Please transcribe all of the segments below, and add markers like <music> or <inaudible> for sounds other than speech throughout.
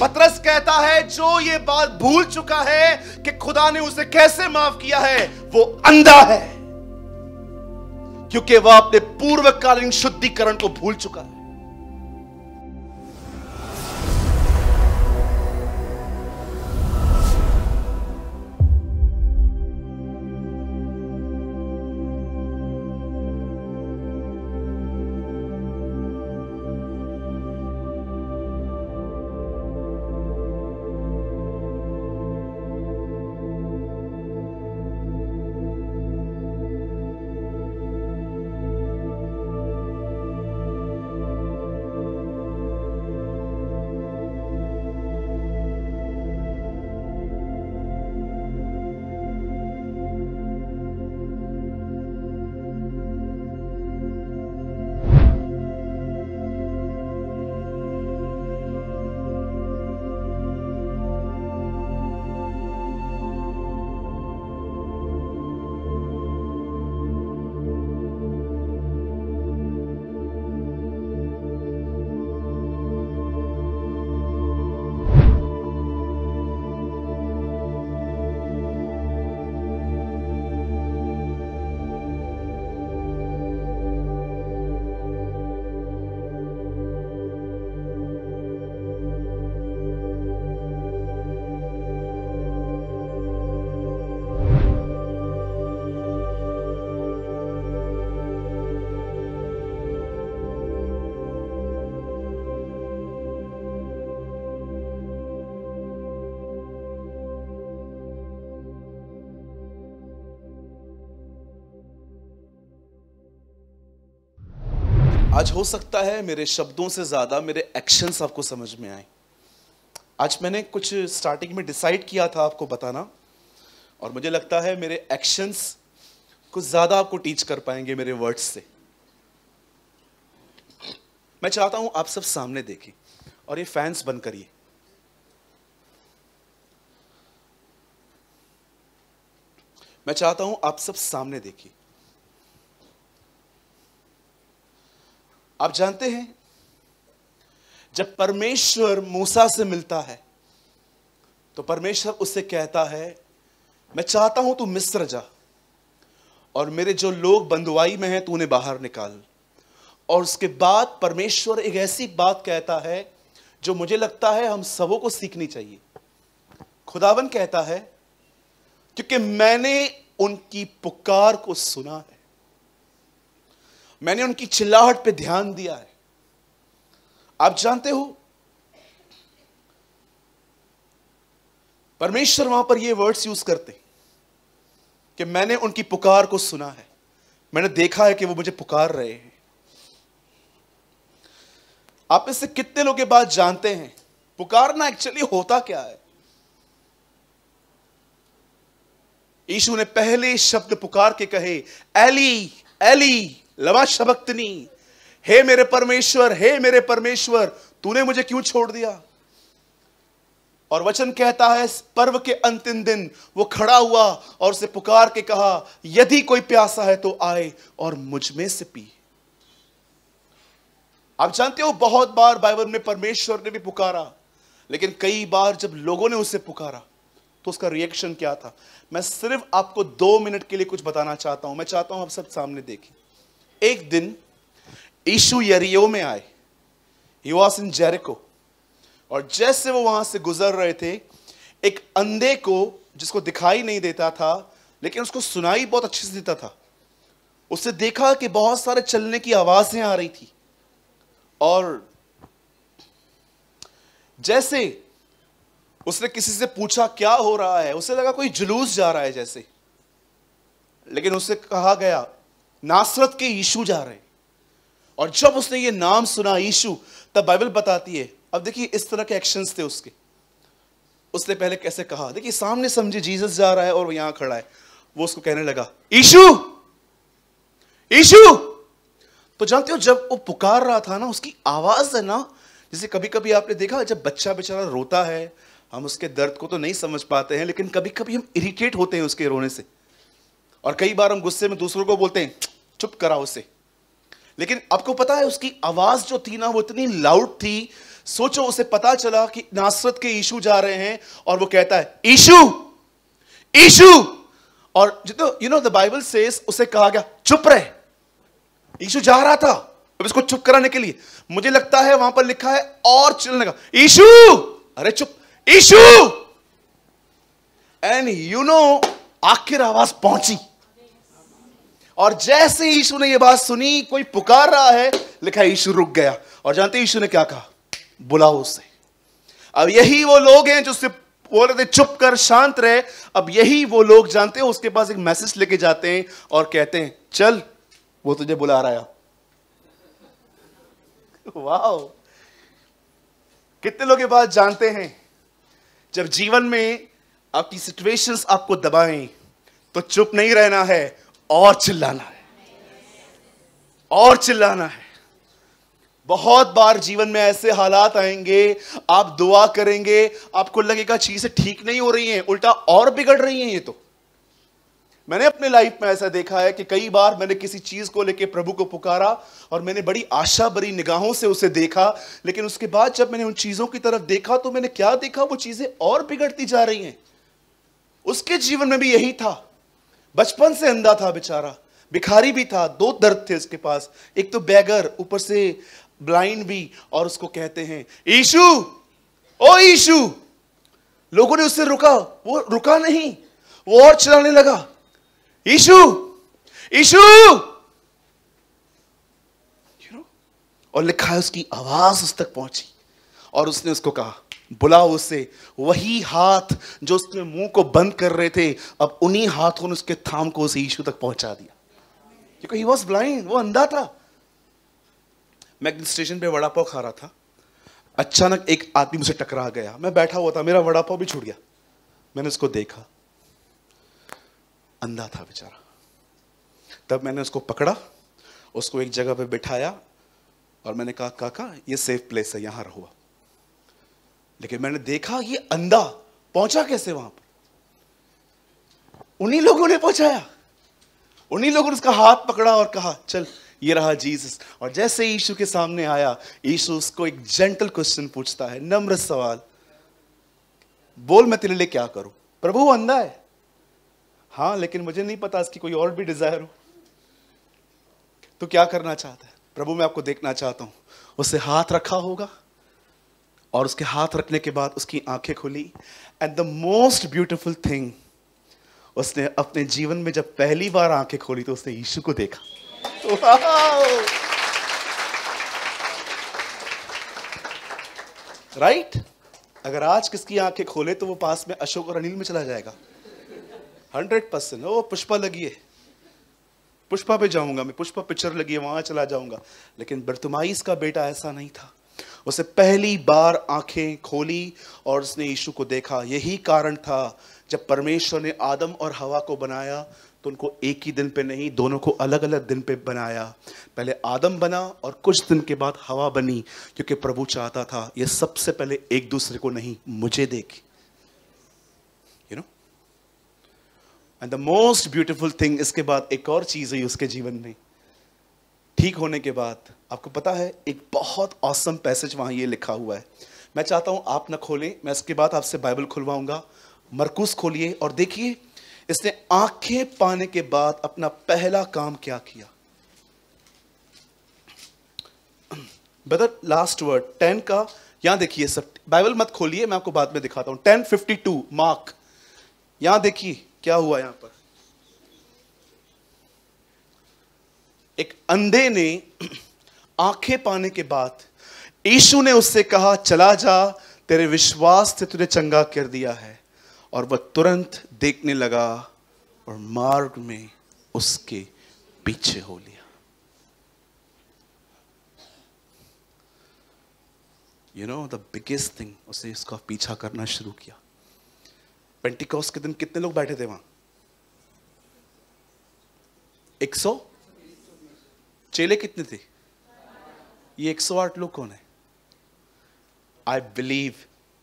पतरस कहता है जो ये बात भूल चुका है कि खुदा ने उसे कैसे माफ किया है वो अंधा है क्योंकि वह अपने पूर्वकालीन शुद्धिकरण को भूल चुका है आज हो सकता है मेरे शब्दों से ज़्यादा मेरे एक्शन आपको समझ में आए आज मैंने कुछ स्टार्टिंग में डिसाइड किया था आपको बताना और मुझे लगता है मेरे एक्शंस कुछ ज़्यादा आपको टीच कर पाएंगे मेरे वर्ड्स से मैं चाहता हूं आप सब सामने देखें और ये फैंस बन करिए मैं चाहता हूं आप सब सामने देखिए आप जानते हैं जब परमेश्वर मूसा से मिलता है तो परमेश्वर उससे कहता है मैं चाहता हूं तू मिस्र जा और मेरे जो लोग बंदुआई में हैं तू उन्हें बाहर निकाल और उसके बाद परमेश्वर एक ऐसी बात कहता है जो मुझे लगता है हम सबों को सीखनी चाहिए खुदावन कहता है क्योंकि मैंने उनकी पुकार को सुना है मैंने उनकी चिल्लाहट पे ध्यान दिया है आप जानते हो परमेश्वर वहां पर ये वर्ड्स यूज करते कि मैंने उनकी पुकार को सुना है मैंने देखा है कि वो मुझे पुकार रहे हैं आप इससे कितने लोग ये बात जानते हैं पुकारना एक्चुअली होता क्या है यीशु ने पहले शब्द पुकार के कहे एली एली लवा हे मेरे परमेश्वर हे मेरे परमेश्वर तूने मुझे क्यों छोड़ दिया और वचन कहता है इस पर्व के अंतिम दिन वो खड़ा हुआ और उसे पुकार के कहा यदि कोई प्यासा है तो आए और मुझ में से पी आप जानते हो बहुत बार बाइबल में परमेश्वर ने भी पुकारा लेकिन कई बार जब लोगों ने उसे पुकारा तो उसका रिएक्शन क्या था मैं सिर्फ आपको दो मिनट के लिए कुछ बताना चाहता हूं मैं चाहता हूं आप सब सामने देखें एक दिन ईशु यरियो में आए ही वॉज इन जेरिको और जैसे वो वहां से गुजर रहे थे एक अंधे को जिसको दिखाई नहीं देता था लेकिन उसको सुनाई बहुत अच्छे से देता था उससे देखा कि बहुत सारे चलने की आवाजें आ रही थी और जैसे उसने किसी से पूछा क्या हो रहा है उसे लगा कोई जुलूस जा रहा है जैसे लेकिन उसे कहा गया नासरत के यीशु जा रहे हैं और जब उसने ये नाम सुना यीशु तब बाइबल बताती है अब देखिए इस तरह के एक्शंस थे उसके उसने पहले कैसे कहा देखिए सामने समझे जीसस जा रहा है और वो यहां खड़ा है वो उसको कहने लगा ईशु ईशु तो जानते हो जब वो पुकार रहा था ना उसकी आवाज है ना जैसे कभी कभी आपने देखा जब बच्चा बेचारा रोता है हम उसके दर्द को तो नहीं समझ पाते हैं लेकिन कभी कभी हम इरिटेट होते हैं उसके रोने से और कई बार हम गुस्से में दूसरों को बोलते हैं चुप करा उसे लेकिन आपको पता है उसकी आवाज जो थी ना वो इतनी लाउड थी सोचो उसे पता चला कि नासरत के ईशू जा रहे हैं और वो कहता है ईशू ईशू और जितो यू नो द बाइबल से उसे कहा गया चुप रहे ईशू जा रहा था अब इसको चुप कराने के लिए मुझे लगता है वहां पर लिखा है और चिल्लने का ईशू अरे चुप ईशू एंड यू नो आखिर आवाज पहुंची और जैसे यीशु ने यह बात सुनी कोई पुकार रहा है लिखा यीशु रुक गया और जानते यीशु ने क्या कहा बुलाओ उसे अब यही वो लोग हैं जो सिर्फ बोल रहे थे चुप कर शांत रहे अब यही वो लोग जानते हैं उसके पास एक मैसेज लेके जाते हैं और कहते हैं चल वो तुझे बुला रहा है वाह कितने लोग ये बात जानते हैं जब जीवन में आपकी सिचुएशंस आपको दबाएं तो चुप नहीं रहना है और चिल्लाना है और चिल्लाना है बहुत बार जीवन में ऐसे हालात आएंगे आप दुआ करेंगे आपको लगेगा चीजें ठीक नहीं हो रही हैं उल्टा और बिगड़ रही हैं ये तो मैंने अपने लाइफ में ऐसा देखा है कि कई बार मैंने किसी चीज को लेकर प्रभु को पुकारा और मैंने बड़ी आशा भरी निगाहों से उसे देखा लेकिन उसके बाद जब मैंने उन चीजों की तरफ देखा तो मैंने क्या देखा वो चीजें और बिगड़ती जा रही हैं उसके जीवन में भी यही था बचपन से अंधा था बेचारा भिखारी भी था दो दर्द थे उसके पास एक तो बैगर ऊपर से ब्लाइंड भी और उसको कहते हैं ईशु ओ ईशु लोगों ने उससे रुका वो रुका नहीं वो और चलाने लगा ईशु ईशु और लिखा है उसकी आवाज उस तक पहुंची और उसने उसको कहा बुलाओ उसे वही हाथ जो उसके मुंह को बंद कर रहे थे अब उन्हीं हाथों ने उसके थाम को उसे यीशु तक पहुंचा दिया क्योंकि ही वॉज ब्लाइंड वो अंधा था मैं स्टेशन पे वड़ा पाव खा रहा था अचानक एक आदमी मुझसे टकरा गया मैं बैठा हुआ था मेरा वड़ा पाव भी छूट गया मैंने उसको देखा अंधा था बेचारा तब मैंने उसको पकड़ा उसको एक जगह पे बिठाया और मैंने कहा काका ये सेफ प्लेस है यहां रहो लेकिन मैंने देखा ये अंधा पहुंचा कैसे वहां पर उन्हीं लोगों ने पहुंचाया उन्हीं लोगों ने उसका हाथ पकड़ा और कहा चल ये रहा जीसस और जैसे यीशु के सामने आया यीशु उसको एक जेंटल क्वेश्चन पूछता है नम्र सवाल बोल मैं तेरे लिए क्या करूं प्रभु अंधा है हाँ लेकिन मुझे नहीं पता इसकी कोई और भी डिजायर हो तो क्या करना चाहता है प्रभु मैं आपको देखना चाहता हूं उसे हाथ रखा होगा और उसके हाथ रखने के बाद उसकी आंखें खुली and the most beautiful thing उसने अपने जीवन में जब पहली बार आंखें खोली तो उसने यीशु को देखा राइट right? अगर आज किसकी आंखें खोले तो वो पास में अशोक और अनिल में चला जाएगा हंड्रेड परसेंट वो पुष्पा लगी है पुष्पा पे जाऊंगा मैं पुष्पा पिक्चर लगी है वहां चला जाऊंगा लेकिन बरतुमाइस का बेटा ऐसा नहीं था उसने पहली बार आंखें खोली और उसने यीशु को देखा यही कारण था जब परमेश्वर ने आदम और हवा को बनाया तो उनको एक ही दिन पे नहीं दोनों को अलग अलग दिन पे बनाया पहले आदम बना और कुछ दिन के बाद हवा बनी क्योंकि प्रभु चाहता था ये सबसे पहले एक दूसरे को नहीं मुझे देख you know and the most beautiful thing इसके बाद एक और चीज हुई उसके जीवन में ठीक होने के बाद आपको पता है एक बहुत औसम पैसेज वहाँ ये लिखा हुआ है मैं चाहता हूँ आप ना खोलें मैं इसके बाद आपसे बाइबल खुलवाऊँगा मरकूस खोलिए और देखिए इसने आंखें पाने के बाद अपना पहला काम क्या किया बदर लास्ट वर्ड टेन का यहां देखिए सब बाइबल मत खोलिए मैं आपको बाद में दिखाता हूं टेन फिफ्टी टू मार्क यहां देखिए क्या हुआ यहां पर एक अंधे ने आंखें पाने के बाद ईशु ने उससे कहा चला जा तेरे विश्वास से तुझे चंगा कर दिया है और वह तुरंत देखने लगा और मार्ग में उसके पीछे हो लिया you know the biggest thing उसने इसका पीछा करना शुरू किया पेंटिकॉस के दिन कितने लोग बैठे थे वहां एक सौ चेले कितने थे ये 108 लोग कौन है आई बिलीव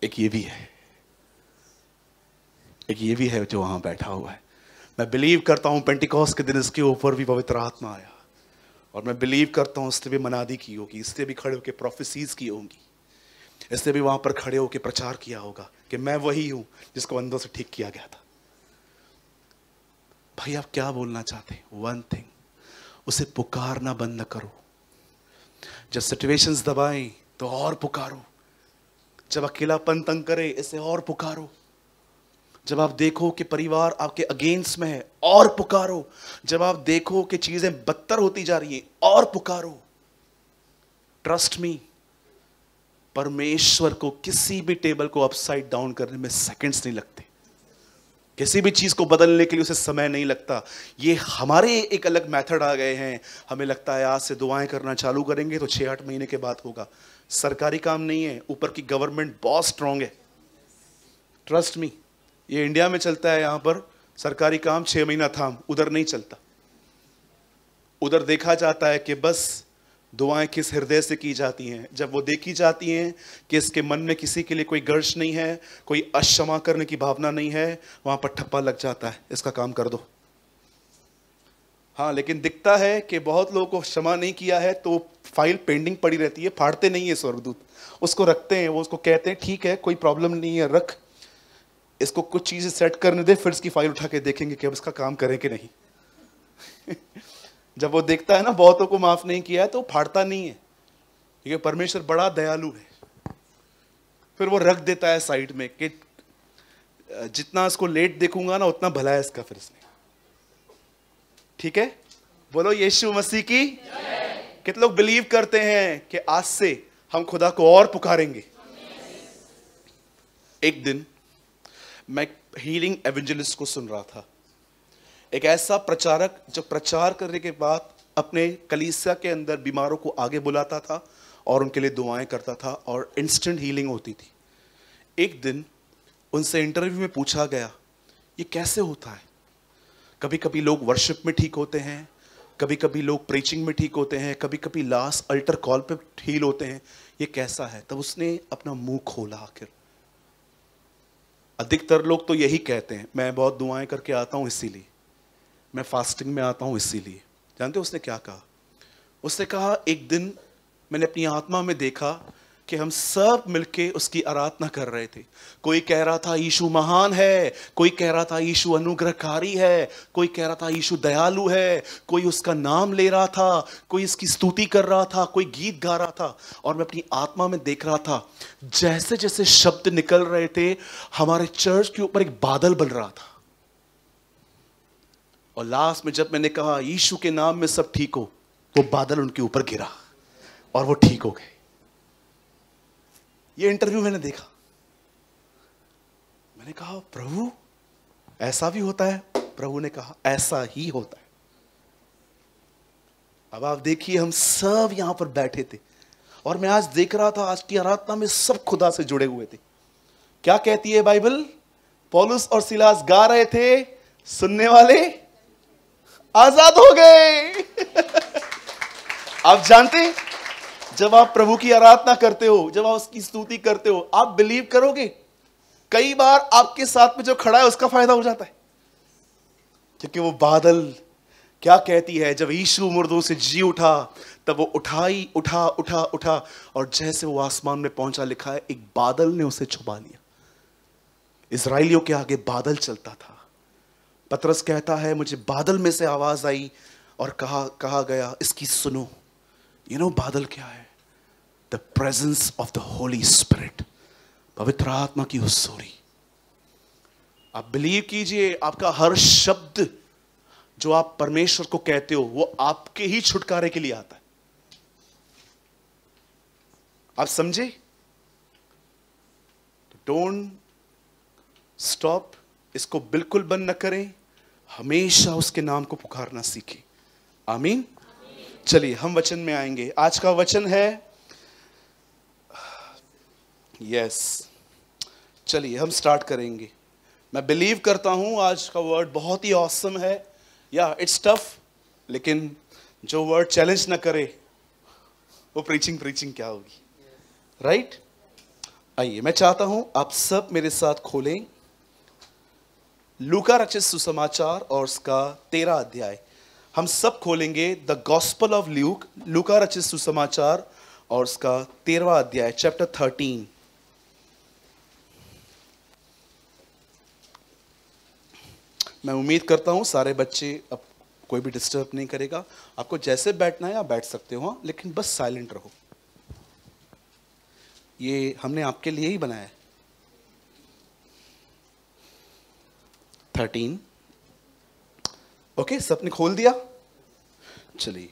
एक ये भी है एक ये भी है जो वहां बैठा हुआ है मैं बिलीव करता हूं पेंटिकॉस के दिन इसके ऊपर भी पवित्र आत्मा आया और मैं बिलीव करता हूं इसने भी मनादी की होगी इसने भी खड़े होकर प्रोफेसीज की होंगी इसने भी वहां पर खड़े होकर प्रचार किया होगा कि मैं वही हूं जिसको अंदर से ठीक किया गया था भाई आप क्या बोलना चाहते हैं वन थिंग उसे पुकारना बंद करो जब सिचुएशंस दबाएं तो और पुकारो जब अकेलापन तंग करे इसे और पुकारो जब आप देखो कि परिवार आपके अगेंस्ट में है और पुकारो जब आप देखो कि चीजें बदतर होती जा रही है और पुकारो ट्रस्ट मी परमेश्वर को किसी भी टेबल को अपसाइड डाउन करने में सेकंड्स नहीं लगते किसी भी चीज़ को बदलने के लिए उसे समय नहीं लगता ये हमारे एक अलग मेथड आ गए हैं हमें लगता है आज से दुआएं करना चालू करेंगे तो छह आठ महीने के बाद होगा सरकारी काम नहीं है ऊपर की गवर्नमेंट बहुत स्ट्रांग है ट्रस्ट मी ये इंडिया में चलता है यहां पर सरकारी काम छह महीना था उधर नहीं चलता उधर देखा जाता है कि बस दुआएं किस हृदय से की जाती हैं जब वो देखी जाती हैं कि इसके मन में किसी के लिए कोई गर्ज नहीं है कोई अक्षमा करने की भावना नहीं है वहां पर ठप्पा लग जाता है इसका काम कर दो हाँ लेकिन दिखता है कि बहुत लोगों को क्षमा नहीं किया है तो फाइल पेंडिंग पड़ी रहती है फाड़ते नहीं है स्वर्गदूत उसको रखते हैं वो उसको कहते हैं ठीक है कोई प्रॉब्लम नहीं है रख इसको कुछ चीज़ें सेट करने दे फिर इसकी फाइल उठा के देखेंगे कि अब इसका काम करें कि नहीं <laughs> जब वो देखता है ना बहुतों को माफ नहीं किया है तो फाड़ता नहीं है क्योंकि परमेश्वर बड़ा दयालु है फिर वो रख देता है साइड में कि जितना इसको लेट देखूंगा ना उतना भला है इसका फिर इसने ठीक है बोलो यीशु मसीह की कितने लोग बिलीव करते हैं कि आज से हम खुदा को और पुकारेंगे एक दिन मैं हीलिंग एवेंजलिस्ट को सुन रहा था एक ऐसा प्रचारक जो प्रचार करने के बाद अपने कलीसिया के अंदर बीमारों को आगे बुलाता था और उनके लिए दुआएं करता था और इंस्टेंट हीलिंग होती थी एक दिन उनसे इंटरव्यू में पूछा गया ये कैसे होता है कभी कभी लोग वर्शिप में ठीक होते हैं कभी कभी लोग प्रीचिंग में ठीक होते हैं कभी कभी लास्ट अल्टर कॉल पे हील होते हैं ये कैसा है तब उसने अपना मुंह खोला आखिर अधिकतर लोग तो यही कहते हैं मैं बहुत दुआएं करके आता हूं इसीलिए मैं फास्टिंग में आता हूँ इसीलिए जानते हो उसने क्या कहा उसने कहा एक दिन मैंने अपनी आत्मा में देखा कि हम सब मिलके उसकी आराधना कर रहे थे कोई कह रहा था यीशु महान है कोई कह रहा था यीशु अनुग्रहकारी है कोई कह रहा था यीशु दयालु है कोई उसका नाम ले रहा था कोई इसकी स्तुति कर रहा था कोई गीत गा रहा था और मैं अपनी आत्मा में देख रहा था जैसे जैसे शब्द निकल रहे थे हमारे चर्च के ऊपर एक बादल बन रहा था और लास्ट में जब मैंने कहा यीशु के नाम में सब ठीक हो वो बादल उनके ऊपर गिरा और वो ठीक हो गए ये इंटरव्यू मैंने देखा मैंने कहा प्रभु ऐसा भी होता है प्रभु ने कहा ऐसा ही होता है अब आप देखिए हम सब यहां पर बैठे थे और मैं आज देख रहा था आज की आराधना में सब खुदा से जुड़े हुए थे क्या कहती है बाइबल पॉलुस और सिलास गा रहे थे सुनने वाले आजाद हो गए आप जानते हैं जब आप प्रभु की आराधना करते हो जब आप उसकी स्तुति करते हो आप बिलीव करोगे कई बार आपके साथ में जो खड़ा है उसका फायदा हो जाता है क्योंकि वो बादल क्या कहती है जब यीशु मुर्दों से जी उठा तब वो उठाई उठा उठा उठा और जैसे वो आसमान में पहुंचा लिखा है एक बादल ने उसे छुपा लिया इसराइलियों के आगे बादल चलता था पतरस कहता है मुझे बादल में से आवाज़ आई और कहा कहा गया इसकी सुनो यू नो बादल क्या है the presence of the Holy Spirit पवित्र आत्मा की हुसूरी आप बिलीव कीजिए आपका हर शब्द जो आप परमेश्वर को कहते हो वो आपके ही छुटकारे के लिए आता है आप समझे डोंट स्टॉप इसको बिल्कुल बंद न करें हमेशा उसके नाम को पुकारना सीखे आमीन चलिए हम वचन में आएंगे आज का वचन है यस चलिए हम स्टार्ट करेंगे मैं बिलीव करता हूं आज का वर्ड बहुत ही ऑसम है या इट्स टफ लेकिन जो वर्ड चैलेंज ना करे वो प्रीचिंग प्रीचिंग क्या होगी राइट आइए मैं चाहता हूं आप सब मेरे साथ खोलें लूका रचित सुसमाचार और उसका तेरा अध्याय हम सब खोलेंगे द गॉस्पल ऑफ ल्यूक लूका रचित सुसमाचार और उसका तेरवा अध्याय चैप्टर थर्टीन मैं उम्मीद करता हूं सारे बच्चे अब कोई भी डिस्टर्ब नहीं करेगा आपको जैसे बैठना है आप बैठ सकते हो लेकिन बस साइलेंट रहो ये हमने आपके लिए ही बनाया है थर्टीन ओके सबने खोल दिया चलिए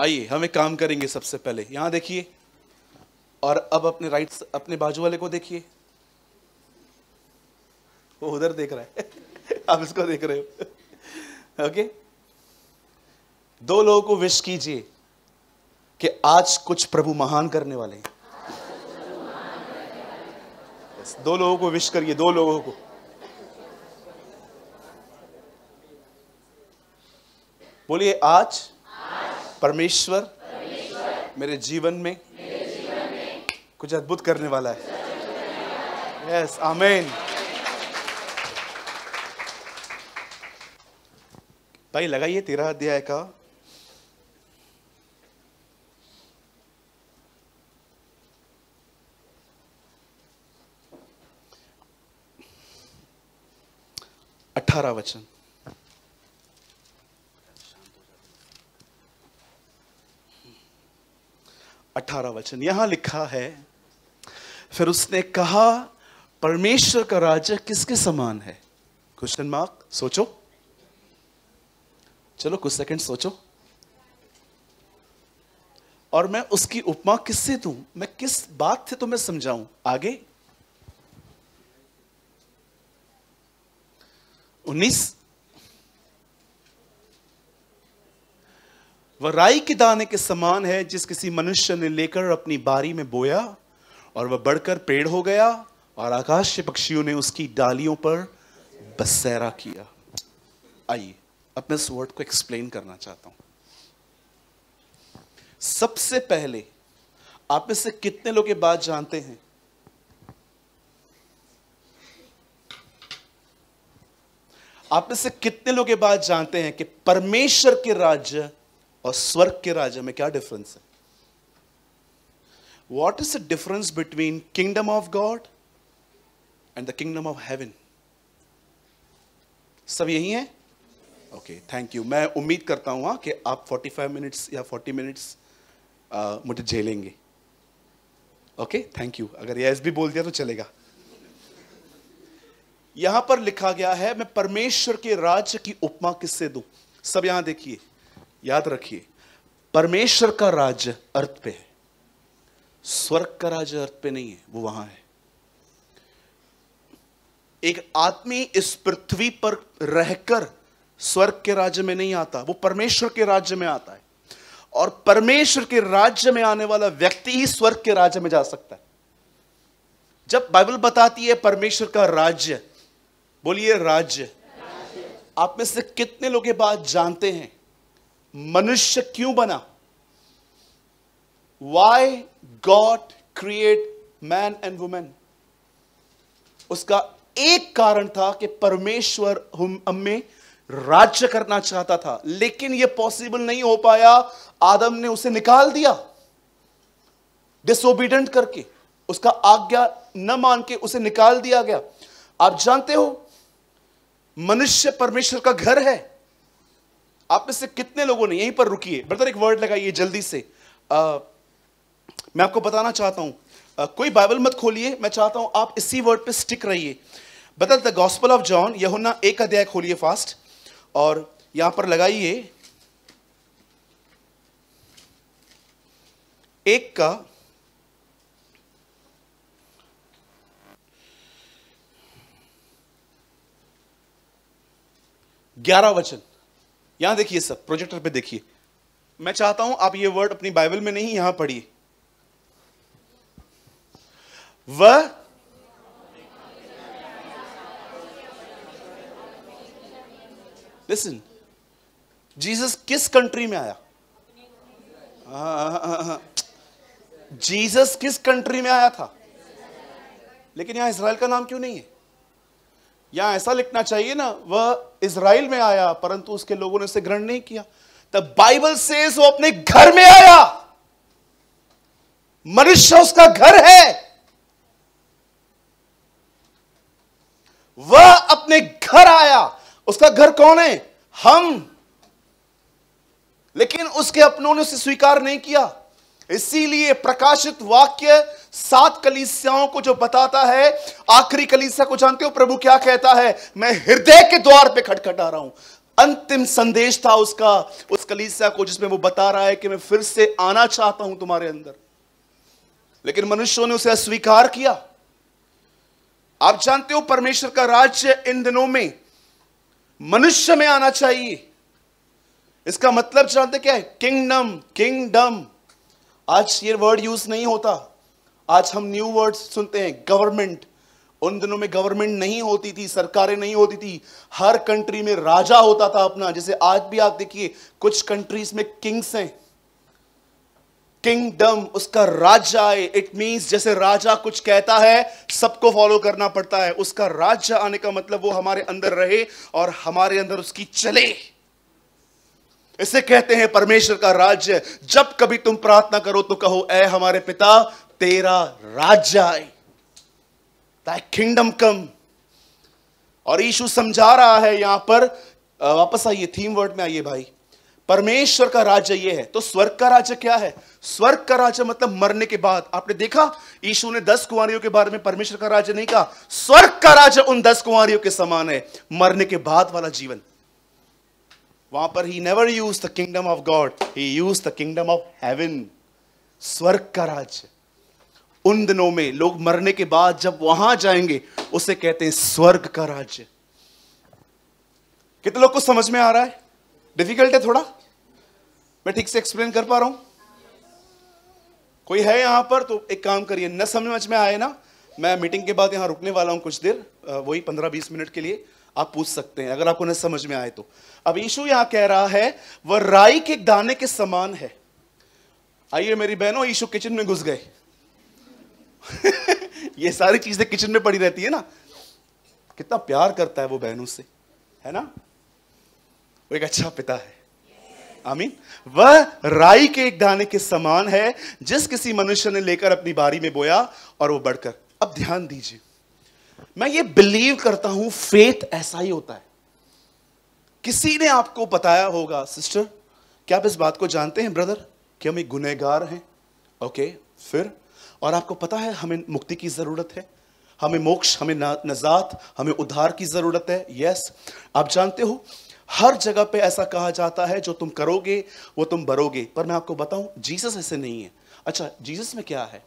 आइए हम एक काम करेंगे सबसे पहले यहां देखिए और अब अपने राइट अपने बाजू वाले को देखिए वो उधर देख रहा है <laughs> आप इसको देख रहे हो ओके दो लोगों को विश कीजिए कि आज कुछ प्रभु महान करने वाले हैं दो लोगों को विश करिए दो लोगों को बोलिए आज, आज परमेश्वर, मेरे जीवन में, मेरे जीवन में कुछ अद्भुत करने वाला है यस आमेन भाई लगाइए तेरा अध्याय का अठारह वचन अठारह वचन यहां लिखा है फिर उसने कहा परमेश्वर का राज्य किसके समान है क्वेश्चन मार्क सोचो चलो कुछ सेकंड सोचो और मैं उसकी उपमा किससे दूं मैं किस बात से तुम्हें समझाऊं आगे उन्नीस वह राई के दाने के समान है जिस किसी मनुष्य ने लेकर अपनी बारी में बोया और वह बढ़कर पेड़ हो गया और आकाश के पक्षियों ने उसकी डालियों पर बसेरा किया आइए अब मैं इस वर्ड को एक्सप्लेन करना चाहता हूं सबसे पहले आप में से कितने लोग ये बात जानते हैं आप में से कितने लोग ये बात जानते हैं कि परमेश्वर के राज्य और स्वर्ग के राज्य में क्या डिफरेंस है what is the difference between kingdom of God and the kingdom of heaven सब यही है ओके थैंक यू मैं उम्मीद करता हूं हाँ, कि आप 45 मिनट्स या 40 मिनट्स मुझे झेलेंगे ओके थैंक यू अगर यस भी बोल दिया तो चलेगा यहां पर लिखा गया है मैं परमेश्वर के राज्य की उपमा किससे दू सब यहां देखिए याद रखिए परमेश्वर का राज्य अर्थ पे है स्वर्ग का राज्य अर्थ पे नहीं है वो वहां है एक आदमी इस पृथ्वी पर रहकर स्वर्ग के राज्य में नहीं आता वो परमेश्वर के राज्य में आता है और परमेश्वर के राज्य में आने वाला व्यक्ति ही स्वर्ग के राज्य में जा सकता है जब बाइबल बताती है परमेश्वर का राज्य बोलिए राज्य आप में से कितने लोग ये बात जानते हैं मनुष्य क्यों बना why God create man and women उसका एक कारण था कि परमेश्वर हमें राज्य करना चाहता था लेकिन यह पॉसिबल नहीं हो पाया आदम ने उसे निकाल दिया डिसोबीडेंट करके उसका आज्ञा न मान के उसे निकाल दिया गया आप जानते हो मनुष्य परमेश्वर का घर है आप में से कितने लोगों ने यहीं पर रुकी है ब्रदर एक वर्ड लगाइए जल्दी से आ, मैं आपको बताना चाहता हूं कोई बाइबल मत खोलिए मैं चाहता हूं आप इसी वर्ड पे स्टिक रहिए बदल द गॉस्पल ऑफ जॉन यहुना एक अध्याय खोलिए फास्ट और यहां पर लगाइए एक का ग्यारह वचन यहां देखिए सब प्रोजेक्टर पे देखिए मैं चाहता हूं आप ये वर्ड अपनी बाइबल में नहीं यहां पढ़िए वह लिसन जीसस किस कंट्री में आया जीसस हाँ, हाँ, हाँ, किस कंट्री में आया था लेकिन यहां इसराइल का नाम क्यों नहीं है या ऐसा लिखना चाहिए ना वह इसराइल में आया परंतु उसके लोगों ने उसे ग्रहण नहीं किया तो बाइबल से वो अपने घर में आया मनुष्य उसका घर है वह अपने घर आया उसका घर कौन है हम लेकिन उसके अपनों ने उसे स्वीकार नहीं किया इसीलिए प्रकाशित वाक्य सात कलिसियाओं को जो बताता है आखिरी कलिसिया को जानते हो प्रभु क्या कहता है मैं हृदय के द्वार पे खटखटा रहा हूं अंतिम संदेश था उसका उस कलिसिया को जिसमें वो बता रहा है कि मैं फिर से आना चाहता हूं तुम्हारे अंदर लेकिन मनुष्यों ने उसे अस्वीकार किया आप जानते हो परमेश्वर का राज्य इन दिनों में मनुष्य में आना चाहिए इसका मतलब जानते क्या है किंगडम किंगडम आज ये वर्ड यूज नहीं होता आज हम न्यू वर्ड्स सुनते हैं गवर्नमेंट उन दिनों में गवर्नमेंट नहीं होती थी सरकारें नहीं होती थी हर कंट्री में राजा होता था अपना जैसे आज भी आप देखिए कुछ कंट्रीज में किंग्स हैं किंगडम उसका राजा है इट मींस जैसे राजा कुछ कहता है सबको फॉलो करना पड़ता है उसका राज्य आने का मतलब वो हमारे अंदर रहे और हमारे अंदर उसकी चले इसे कहते हैं परमेश्वर का राज्य जब कभी तुम प्रार्थना करो तो कहो ए हमारे पिता तेरा राज्य आए thy kingdom और यीशु समझा रहा है यहां पर वापस आइए थीम वर्ड में आइए भाई परमेश्वर का राज्य ये है तो स्वर्ग का राज्य क्या है स्वर्ग का राज्य मतलब मरने के बाद आपने देखा यीशु ने दस कुंवरियों के बारे में परमेश्वर का राज्य नहीं कहा स्वर्ग का राज्य उन दस कुंवरियों के समान है मरने के बाद वाला जीवन वहां पर ही never use the kingdom of God ही use the kingdom of heaven स्वर्ग का राज्य उन दिनों में लोग मरने के बाद जब वहां जाएंगे उसे कहते हैं स्वर्ग का राज्य कितने लोग को समझ में आ रहा है डिफिकल्ट है थोड़ा मैं ठीक से एक्सप्लेन कर पा रहा हूं कोई है यहां पर तो एक काम करिए न समझ में आए ना मैं मीटिंग के बाद यहां रुकने वाला हूं कुछ देर वही पंद्रह बीस मिनट के लिए आप पूछ सकते हैं अगर आपको न समझ में आए तो अब यीशु यहां कह रहा है वह राई के दाने के समान है आइए मेरी बहनों यीशु किचन में घुस गए <laughs> ये सारी चीजें किचन में पड़ी रहती है ना कितना प्यार करता है वो बहनों से है ना वो एक अच्छा पिता है आमीन वह राई के एक दाने के समान है जिस किसी मनुष्य ने लेकर अपनी बारी में बोया और वो बढ़कर अब ध्यान दीजिए मैं ये बिलीव करता हूं फेथ ऐसा ही होता है किसी ने आपको बताया होगा सिस्टर क्या आप इस बात को जानते हैं ब्रदर कि हम एक गुनहगार हैं ओके फिर और आपको पता है हमें मुक्ति की ज़रूरत है हमें मोक्ष हमें नजात हमें उद्धार की ज़रूरत है यस आप जानते हो हर जगह पे ऐसा कहा जाता है जो तुम करोगे वो तुम बरोगे पर मैं आपको बताऊं जीसस ऐसे नहीं है अच्छा जीसस में क्या है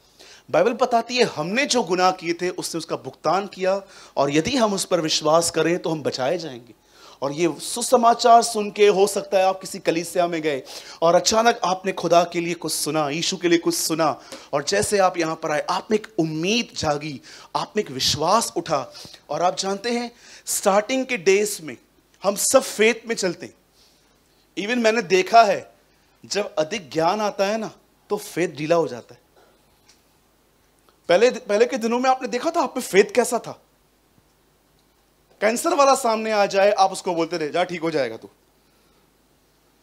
बाइबल बताती है हमने जो गुनाह किए थे उसने उसका भुगतान किया और यदि हम उस पर विश्वास करें तो हम बचाए जाएंगे और ये सुसमाचार सुन के हो सकता है आप किसी कलीसिया में गए और अचानक आपने खुदा के लिए कुछ सुना यीशु के लिए कुछ सुना और जैसे आप यहाँ पर आए आप में एक उम्मीद जागी आप में एक विश्वास उठा और आप जानते हैं स्टार्टिंग के डेज में हम सब फेथ में चलते हैं इवन मैंने देखा है जब अधिक ज्ञान आता है ना तो फेथ ढीला हो जाता है पहले पहले के दिनों में आपने देखा था आप में फेथ कैसा था कैंसर वाला सामने आ जाए आप उसको बोलते रहे जा ठीक हो जाएगा तू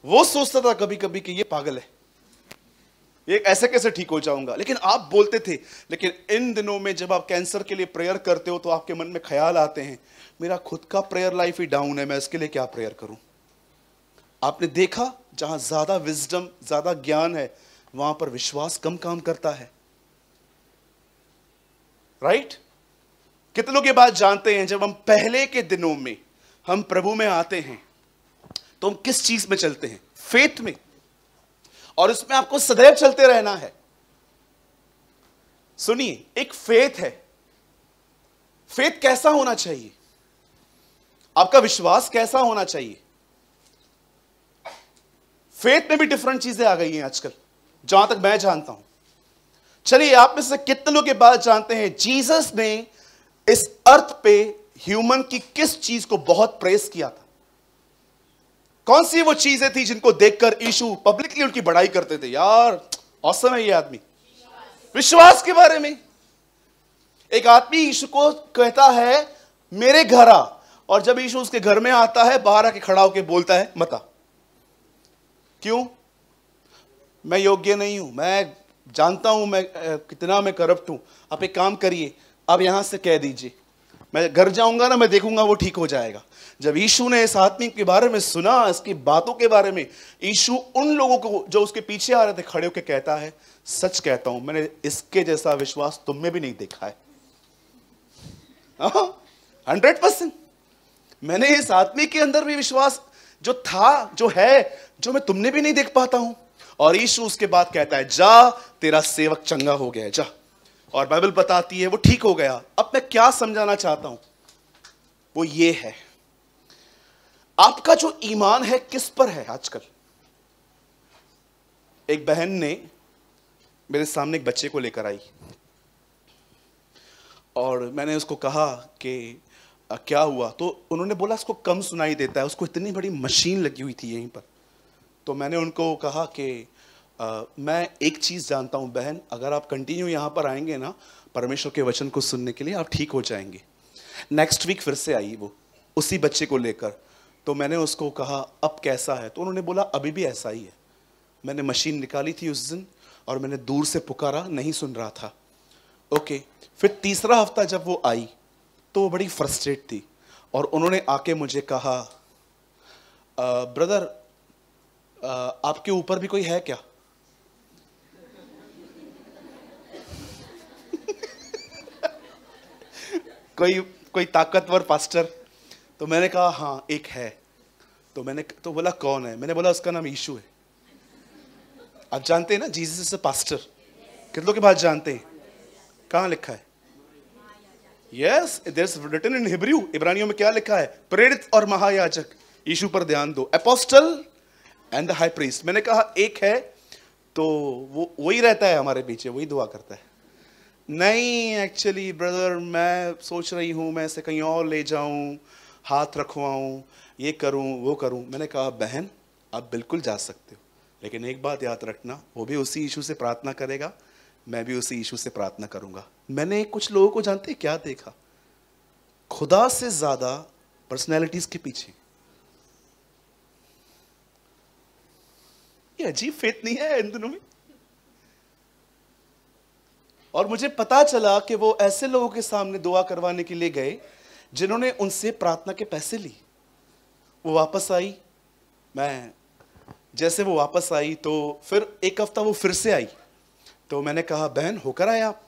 वो सोचता था कभी कभी कि ये पागल है ये ऐसे कैसे ठीक हो जाऊंगा लेकिन आप बोलते थे लेकिन इन दिनों में जब आप कैंसर के लिए प्रेयर करते हो तो आपके मन में ख्याल आते हैं मेरा खुद का प्रेयर लाइफ ही डाउन है मैं इसके लिए क्या प्रेयर करूं आपने देखा जहां ज्यादा विजडम ज्यादा ज्ञान है वहां पर विश्वास कम काम करता है राइट कितने लोग ये बात जानते हैं जब हम पहले के दिनों में हम प्रभु में आते हैं तो हम किस चीज में चलते हैं फेथ में और उसमें आपको सदैव चलते रहना है सुनिए एक फेथ है फेथ कैसा होना चाहिए आपका विश्वास कैसा होना चाहिए फेथ में भी डिफरेंट चीजें आ गई हैं आजकल जहां तक मैं जानता हूं चलिए आप में से कितने लोग ये बात जानते हैं जीसस ने इस अर्थ पे ह्यूमन की किस चीज को बहुत प्रेस किया था कौन सी वो चीजें थी जिनको देखकर ईशु पब्लिकली उनकी बड़ाई करते थे यार औसम है ये आदमी विश्वास के बारे में एक आदमी ईशु को कहता है मेरे घर आ और जब ईशु उसके घर में आता है बाहर आके खड़ा होकर बोलता है मता क्यों मैं योग्य नहीं हूं मैं जानता हूं मैं कितना मैं करप्ट हूं आप एक काम करिए आप यहां से कह दीजिए मैं घर जाऊंगा ना मैं देखूंगा वो ठीक हो जाएगा जब यीशु ने इस आदमी के बारे में सुना इसकी बातों के बारे में यीशु उन लोगों को जो उसके पीछे आ रहे थे खड़े होकर कहता है सच कहता हूं मैंने इसके जैसा विश्वास तुम में भी नहीं देखा है हाँ, हंड्रेड परसेंट मैंने इस आदमी के अंदर भी विश्वास जो था जो है जो मैं तुमने भी नहीं देख पाता हूं और यीशु उसके बाद कहता है जा तेरा सेवक चंगा हो गया जा और बाइबल बताती है वो ठीक हो गया अब मैं क्या समझाना चाहता हूं वो ये है आपका जो ईमान है किस पर है आजकल एक बहन ने मेरे सामने एक बच्चे को लेकर आई और मैंने उसको कहा कि क्या हुआ तो उन्होंने बोला उसको कम सुनाई देता है उसको इतनी बड़ी मशीन लगी हुई थी यहीं पर तो मैंने उनको कहा कि मैं एक चीज़ जानता हूँ बहन अगर आप कंटिन्यू यहां पर आएंगे ना परमेश्वर के वचन को सुनने के लिए आप ठीक हो जाएंगे नेक्स्ट वीक फिर से आई वो उसी बच्चे को लेकर तो मैंने उसको कहा अब कैसा है तो उन्होंने बोला अभी भी ऐसा ही है मैंने मशीन निकाली थी उस दिन और मैंने दूर से पुकारा नहीं सुन रहा था ओके फिर तीसरा हफ्ता जब वो आई तो वो बड़ी फ्रस्ट्रेट थी और उन्होंने आके मुझे कहा ब्रदर आपके ऊपर भी कोई है क्या कोई कोई ताकतवर पास्टर तो मैंने कहा हाँ एक है तो मैंने तो बोला कौन है मैंने बोला उसका नाम यीशु है आप जानते हैं ना जीसस इज अ पास्टर कितने लोग बाद जानते हैं कहाँ लिखा है यस देर इन हिब्रू इब्रानियों में क्या लिखा है प्रेरित और महायाचक यीशु पर ध्यान दो apostle and the high priest मैंने कहा एक है तो वो वही रहता है हमारे पीछे वही दुआ करता है नहीं एक्चुअली ब्रदर मैं सोच रही हूँ मैं इसे कहीं और ले जाऊँ हाथ रखवाऊँ ये करूँ वो करूँ मैंने कहा बहन आप बिल्कुल जा सकते हो लेकिन एक बात याद रखना वो भी उसी इशू से प्रार्थना करेगा मैं भी उसी इशू से प्रार्थना करूँगा मैंने कुछ लोगों को जानते क्या देखा खुदा से ज़्यादा पर्सनैलिटीज़ के पीछे ये अजीब फेत नहीं है इन दिनों में और मुझे पता चला कि वो ऐसे लोगों के सामने दुआ करवाने के लिए गए जिन्होंने उनसे प्रार्थना के पैसे ली वो वापस आई मैं जैसे वो वापस आई तो फिर एक हफ्ता वो फिर से आई तो मैंने कहा बहन होकर आए आप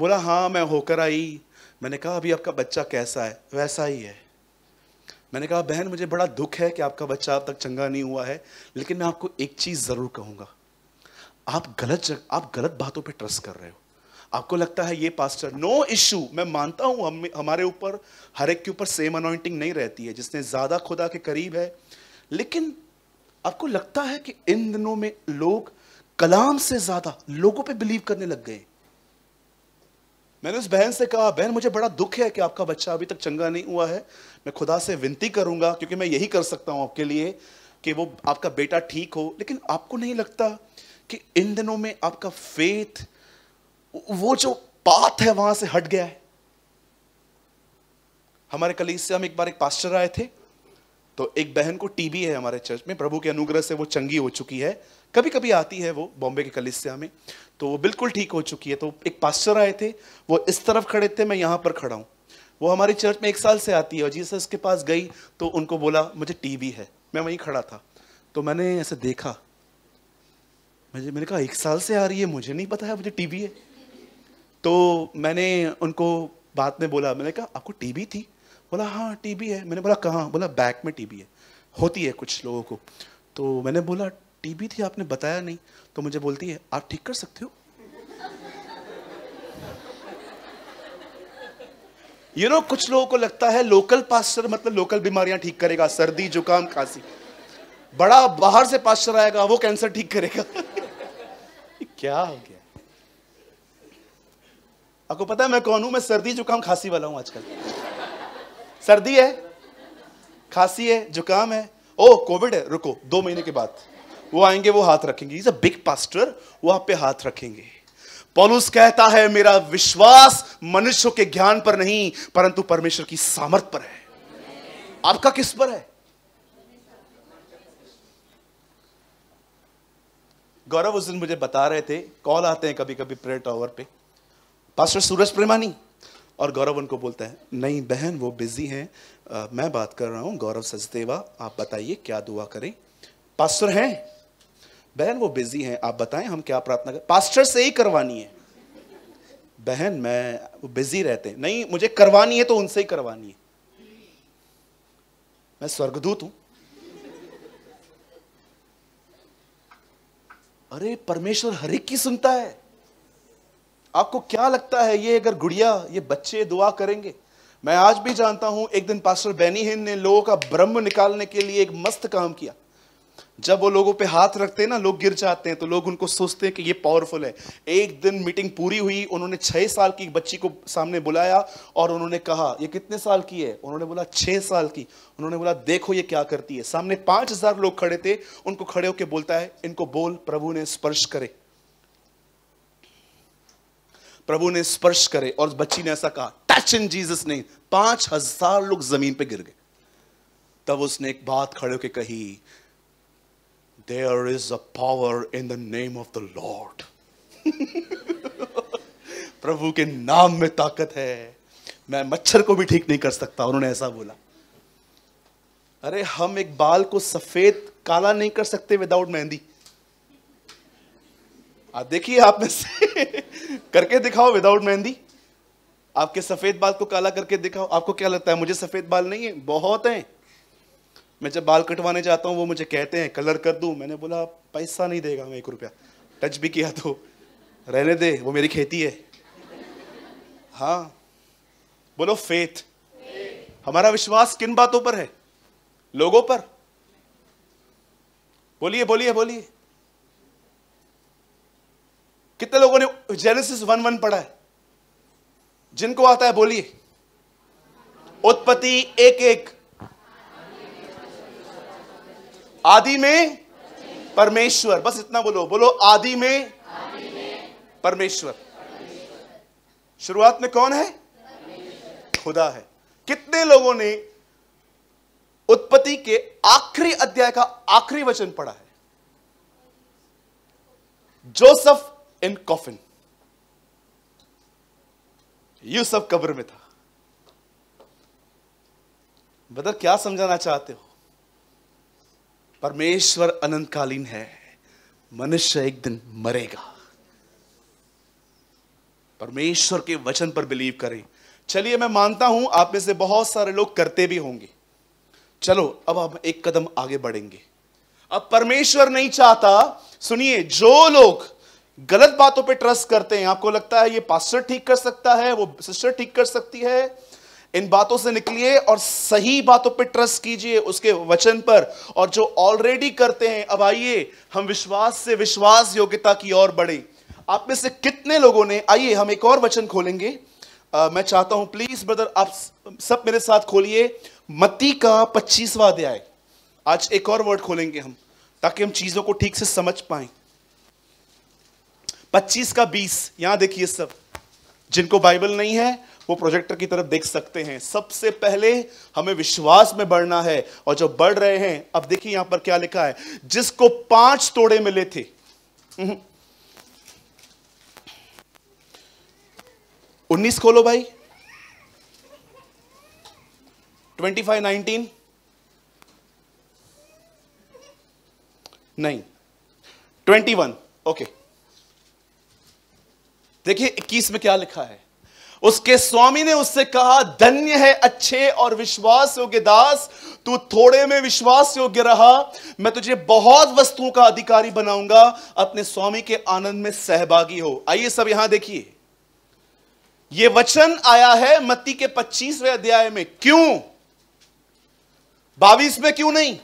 बोला हाँ मैं होकर आई मैंने कहा अभी आपका बच्चा कैसा है वैसा ही है मैंने कहा बहन मुझे बड़ा दुख है कि आपका बच्चा अब तक चंगा नहीं हुआ है लेकिन मैं आपको एक चीज़ ज़रूर कहूँगा आप गलत जग, आप गलत बातों पर ट्रस्ट कर रहे हो आपको लगता है ये पास्टर नो इश्यू मैं मानता हूं हम हमारे ऊपर हर एक के ऊपर सेम अनोइंटिंग नहीं रहती है जिसने ज़्यादा खुदा के करीब है लेकिन आपको लगता है कि इन दिनों में लोग कलाम से ज़्यादा लोगों पे बिलीव करने लग गए मैंने उस बहन से कहा बहन मुझे बड़ा दुख है कि आपका बच्चा अभी तक चंगा नहीं हुआ है मैं खुदा से विनती करूंगा क्योंकि मैं यही कर सकता हूं आपके लिए कि वो आपका बेटा ठीक हो लेकिन आपको नहीं लगता कि इन दिनों में आपका फेथ वो जो पाथ है वहां से हट गया है हमारे कलीग से हम एक बार एक पास्टर आए थे तो एक बहन को टीबी है हमारे चर्च में प्रभु के अनुग्रह से वो चंगी हो चुकी है कभी कभी आती है वो बॉम्बे के कलिस से हमें तो वो बिल्कुल ठीक हो चुकी है तो एक पास्टर आए थे वो इस तरफ खड़े थे मैं यहाँ पर खड़ा हूँ वो हमारे चर्च में एक साल से आती है और जीसस के पास गई तो उनको बोला मुझे टीबी है मैं वहीं खड़ा था तो मैंने ऐसे देखा मुझे मैंने कहा एक साल से आ रही है मुझे नहीं पता है मुझे टीबी है तो मैंने उनको बाद में बोला मैंने कहा आपको टीबी थी बोला हाँ टीबी है मैंने बोला कहाँ बोला बैक में टीबी है होती है कुछ लोगों को तो मैंने बोला टीबी थी आपने बताया नहीं तो मुझे बोलती है आप ठीक कर सकते हो यू you नो know, कुछ लोगों को लगता है लोकल पास्टर मतलब लोकल बीमारियां ठीक करेगा सर्दी जुकाम खांसी बड़ा बाहर से पास्टर आएगा वो कैंसर ठीक करेगा <laughs> क्या हो गया आपको पता है मैं कौन हूं मैं सर्दी जुकाम खांसी वाला हूं आजकल सर्दी है खांसी है जुकाम है ओ कोविड है रुको दो महीने के बाद वो आएंगे वो हाथ रखेंगे इज अ बिग पास्टर वो आप पे हाथ रखेंगे पॉलुस कहता है मेरा विश्वास मनुष्यों के ज्ञान पर नहीं परंतु परमेश्वर की सामर्थ पर है आपका किस पर है गौरव उस दिन मुझे बता रहे थे कॉल आते हैं कभी कभी प्रेयर टावर पे पास्टर सूरज प्रेमानी और गौरव उनको बोलते हैं नहीं बहन वो बिजी हैं मैं बात कर रहा हूँ गौरव सचदेवा आप बताइए क्या दुआ करें पास्टर हैं बहन वो बिजी हैं आप बताएं हम क्या प्रार्थना करें पास्टर से ही करवानी है बहन मैं वो बिजी रहते हैं नहीं मुझे करवानी है तो उनसे ही करवानी है मैं स्वर्गदूत हूं अरे परमेश्वर हर एक की सुनता है आपको क्या लगता है ये अगर गुड़िया ये बच्चे दुआ करेंगे मैं आज भी जानता हूं एक दिन पास्टर बैनी हिंद ने लोगों का ब्रह्म निकालने के लिए एक मस्त काम किया जब वो लोगों पे हाथ रखते हैं ना लोग गिर जाते हैं तो लोग उनको सोचते हैं कि ये पावरफुल है एक दिन मीटिंग पूरी हुई उन्होंने छह साल की बच्ची को सामने बुलाया और उन्होंने कहा ये कितने साल की है उन्होंने बोला छह साल की उन्होंने बोला देखो ये क्या करती है सामने पांच हज़ार लोग खड़े थे उनको खड़े होकर बोलता है इनको बोल प्रभु ने स्पर्श करे प्रभु ने स्पर्श करे और बच्ची ने ऐसा कहा टच इन जीसस ने पांच हजार लोग जमीन पे गिर गए तब उसने एक बात खड़े होकर कही there is a power in the name of the Lord प्रभु के नाम में ताकत है मैं मच्छर को भी ठीक नहीं कर सकता उन्होंने ऐसा बोला अरे हम एक बाल को सफेद काला नहीं कर सकते विदाउट मेहंदी आप देखिए आप में से <laughs> करके दिखाओ विदाउट मेहंदी आपके सफेद बाल को काला करके दिखाओ आपको क्या लगता है मुझे सफेद बाल नहीं है बहुत हैं मैं जब बाल कटवाने जाता हूँ वो मुझे कहते हैं कलर कर दूँ मैंने बोला पैसा नहीं देगा मैं एक रुपया टच भी किया तो रहने दे वो मेरी खेती है हाँ बोलो फेथ हमारा विश्वास किन बातों पर है लोगों पर बोलिए बोलिए बोलिए कितने लोगों ने जेनेसिस वन वन पढ़ा है जिनको आता है बोलिए उत्पत्ति एक एक आदि में परमेश्वर बस इतना बोलो बोलो आदि में परमेश्वर शुरुआत में कौन है खुदा है कितने लोगों ने उत्पत्ति के आखिरी अध्याय का आखिरी वचन पढ़ा है जोसफ इन कॉफिन सब कब्र में था बदर क्या समझाना चाहते हो परमेश्वर अनंतकालीन है मनुष्य एक दिन मरेगा परमेश्वर के वचन पर बिलीव करें चलिए मैं मानता हूं आप में से बहुत सारे लोग करते भी होंगे चलो अब हम एक कदम आगे बढ़ेंगे अब परमेश्वर नहीं चाहता सुनिए जो लोग गलत बातों पे ट्रस्ट करते हैं आपको लगता है ये पास्टर ठीक कर सकता है वो सिस्टर ठीक कर सकती है इन बातों से निकलिए और सही बातों पर ट्रस्ट कीजिए उसके वचन पर और जो ऑलरेडी करते हैं अब आइए हम विश्वास से विश्वास योग्यता की ओर बढ़े आप में से कितने लोगों ने आइए हम एक और वचन खोलेंगे आ, मैं चाहता हूं प्लीज ब्रदर आप सब मेरे साथ खोलिए मत्ती का पच्चीसवा अध्याय आज एक और वर्ड खोलेंगे हम ताकि हम चीजों को ठीक से समझ पाए पच्चीस का बीस यहां देखिए सब जिनको बाइबल नहीं है वो प्रोजेक्टर की तरफ देख सकते हैं सबसे पहले हमें विश्वास में बढ़ना है और जो बढ़ रहे हैं अब देखिए यहां पर क्या लिखा है जिसको पांच तोड़े मिले थे हम्म, उन्नीस खोलो भाई ट्वेंटी फाइव नाइनटीन नहीं ट्वेंटी वन ओके देखिए इक्कीस में क्या लिखा है उसके स्वामी ने उससे कहा धन्य है अच्छे और विश्वास योग्य दास तू थोड़े में विश्वास योग्य रहा मैं तुझे बहुत वस्तुओं का अधिकारी बनाऊंगा अपने स्वामी के आनंद में सहभागी हो आइए सब यहां देखिए यह वचन आया है मत्ती के 25वें अध्याय में क्यों बाईस में क्यों नहीं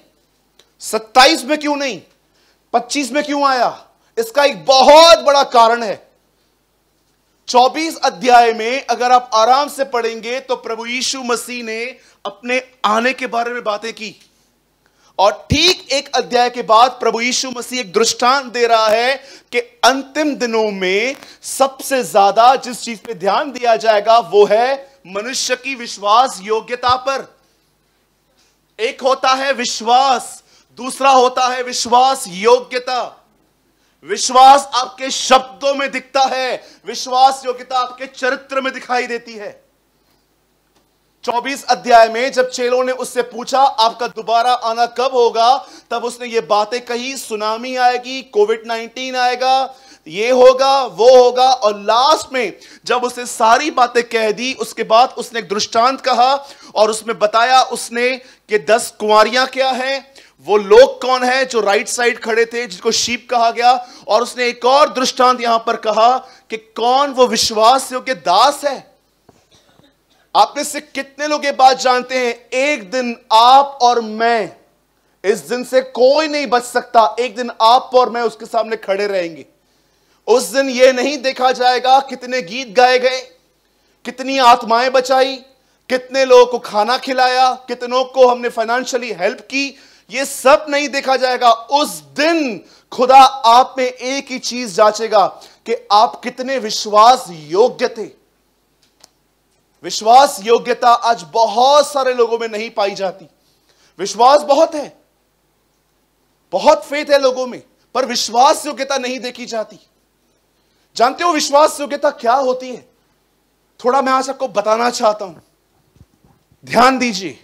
सत्ताईस में क्यों नहीं पच्चीस में क्यों आया इसका एक बहुत बड़ा कारण है चौबीस अध्याय में अगर आप आराम से पढ़ेंगे तो प्रभु यीशु मसीह ने अपने आने के बारे में बातें की और ठीक एक अध्याय के बाद प्रभु यीशु मसीह एक दृष्टांत दे रहा है कि अंतिम दिनों में सबसे ज्यादा जिस चीज पे ध्यान दिया जाएगा वो है मनुष्य की विश्वास योग्यता पर एक होता है विश्वास दूसरा होता है विश्वास योग्यता विश्वास आपके शब्दों में दिखता है विश्वास योग्यता आपके चरित्र में दिखाई देती है 24 अध्याय में जब चेलों ने उससे पूछा आपका दोबारा आना कब होगा तब उसने ये बातें कही सुनामी आएगी कोविड 19 आएगा ये होगा वो होगा और लास्ट में जब उसने सारी बातें कह दी उसके बाद उसने एक दृष्टांत कहा और उसमें बताया उसने कि दस कुंवरियां क्या हैं वो लोग कौन है जो राइट साइड खड़े थे जिनको शीप कहा गया और उसने एक और दृष्टांत यहां पर कहा कि कौन वो विश्वास योग्य दास है आप में से कितने लोग ये बात जानते हैं एक दिन आप और मैं इस दिन से कोई नहीं बच सकता एक दिन आप और मैं उसके सामने खड़े रहेंगे उस दिन यह नहीं देखा जाएगा कितने गीत गाए गए कितनी आत्माएं बचाई कितने लोगों को खाना खिलाया कितनों को हमने फाइनेंशियली हेल्प की ये सब नहीं देखा जाएगा उस दिन खुदा आप में एक ही चीज जांचेगा कि आप कितने विश्वास योग्य थे विश्वास योग्यता आज बहुत सारे लोगों में नहीं पाई जाती विश्वास बहुत है बहुत फेथ है लोगों में पर विश्वास योग्यता नहीं देखी जाती जानते हो विश्वास योग्यता क्या होती है थोड़ा मैं आज आपको बताना चाहता हूं ध्यान दीजिए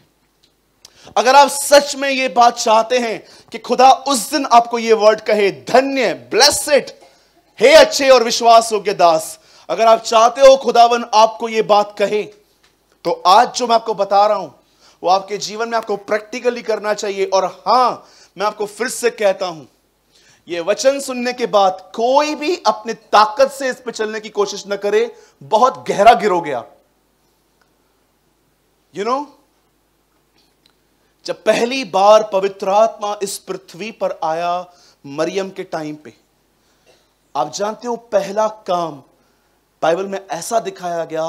अगर आप सच में ये बात चाहते हैं कि खुदा उस दिन आपको ये वर्ड कहे धन्य ब्लेसेड हे अच्छे और विश्वास योग्य दास अगर आप चाहते हो खुदावन आपको ये बात कहे तो आज जो मैं आपको बता रहा हूं वो आपके जीवन में आपको प्रैक्टिकली करना चाहिए और हां मैं आपको फिर से कहता हूं ये वचन सुनने के बाद कोई भी अपने ताकत से इस पर चलने की कोशिश ना करे बहुत गहरा गिरोगे आप यू you नो know, जब पहली बार पवित्र आत्मा इस पृथ्वी पर आया मरियम के टाइम पे आप जानते हो पहला काम बाइबल में ऐसा दिखाया गया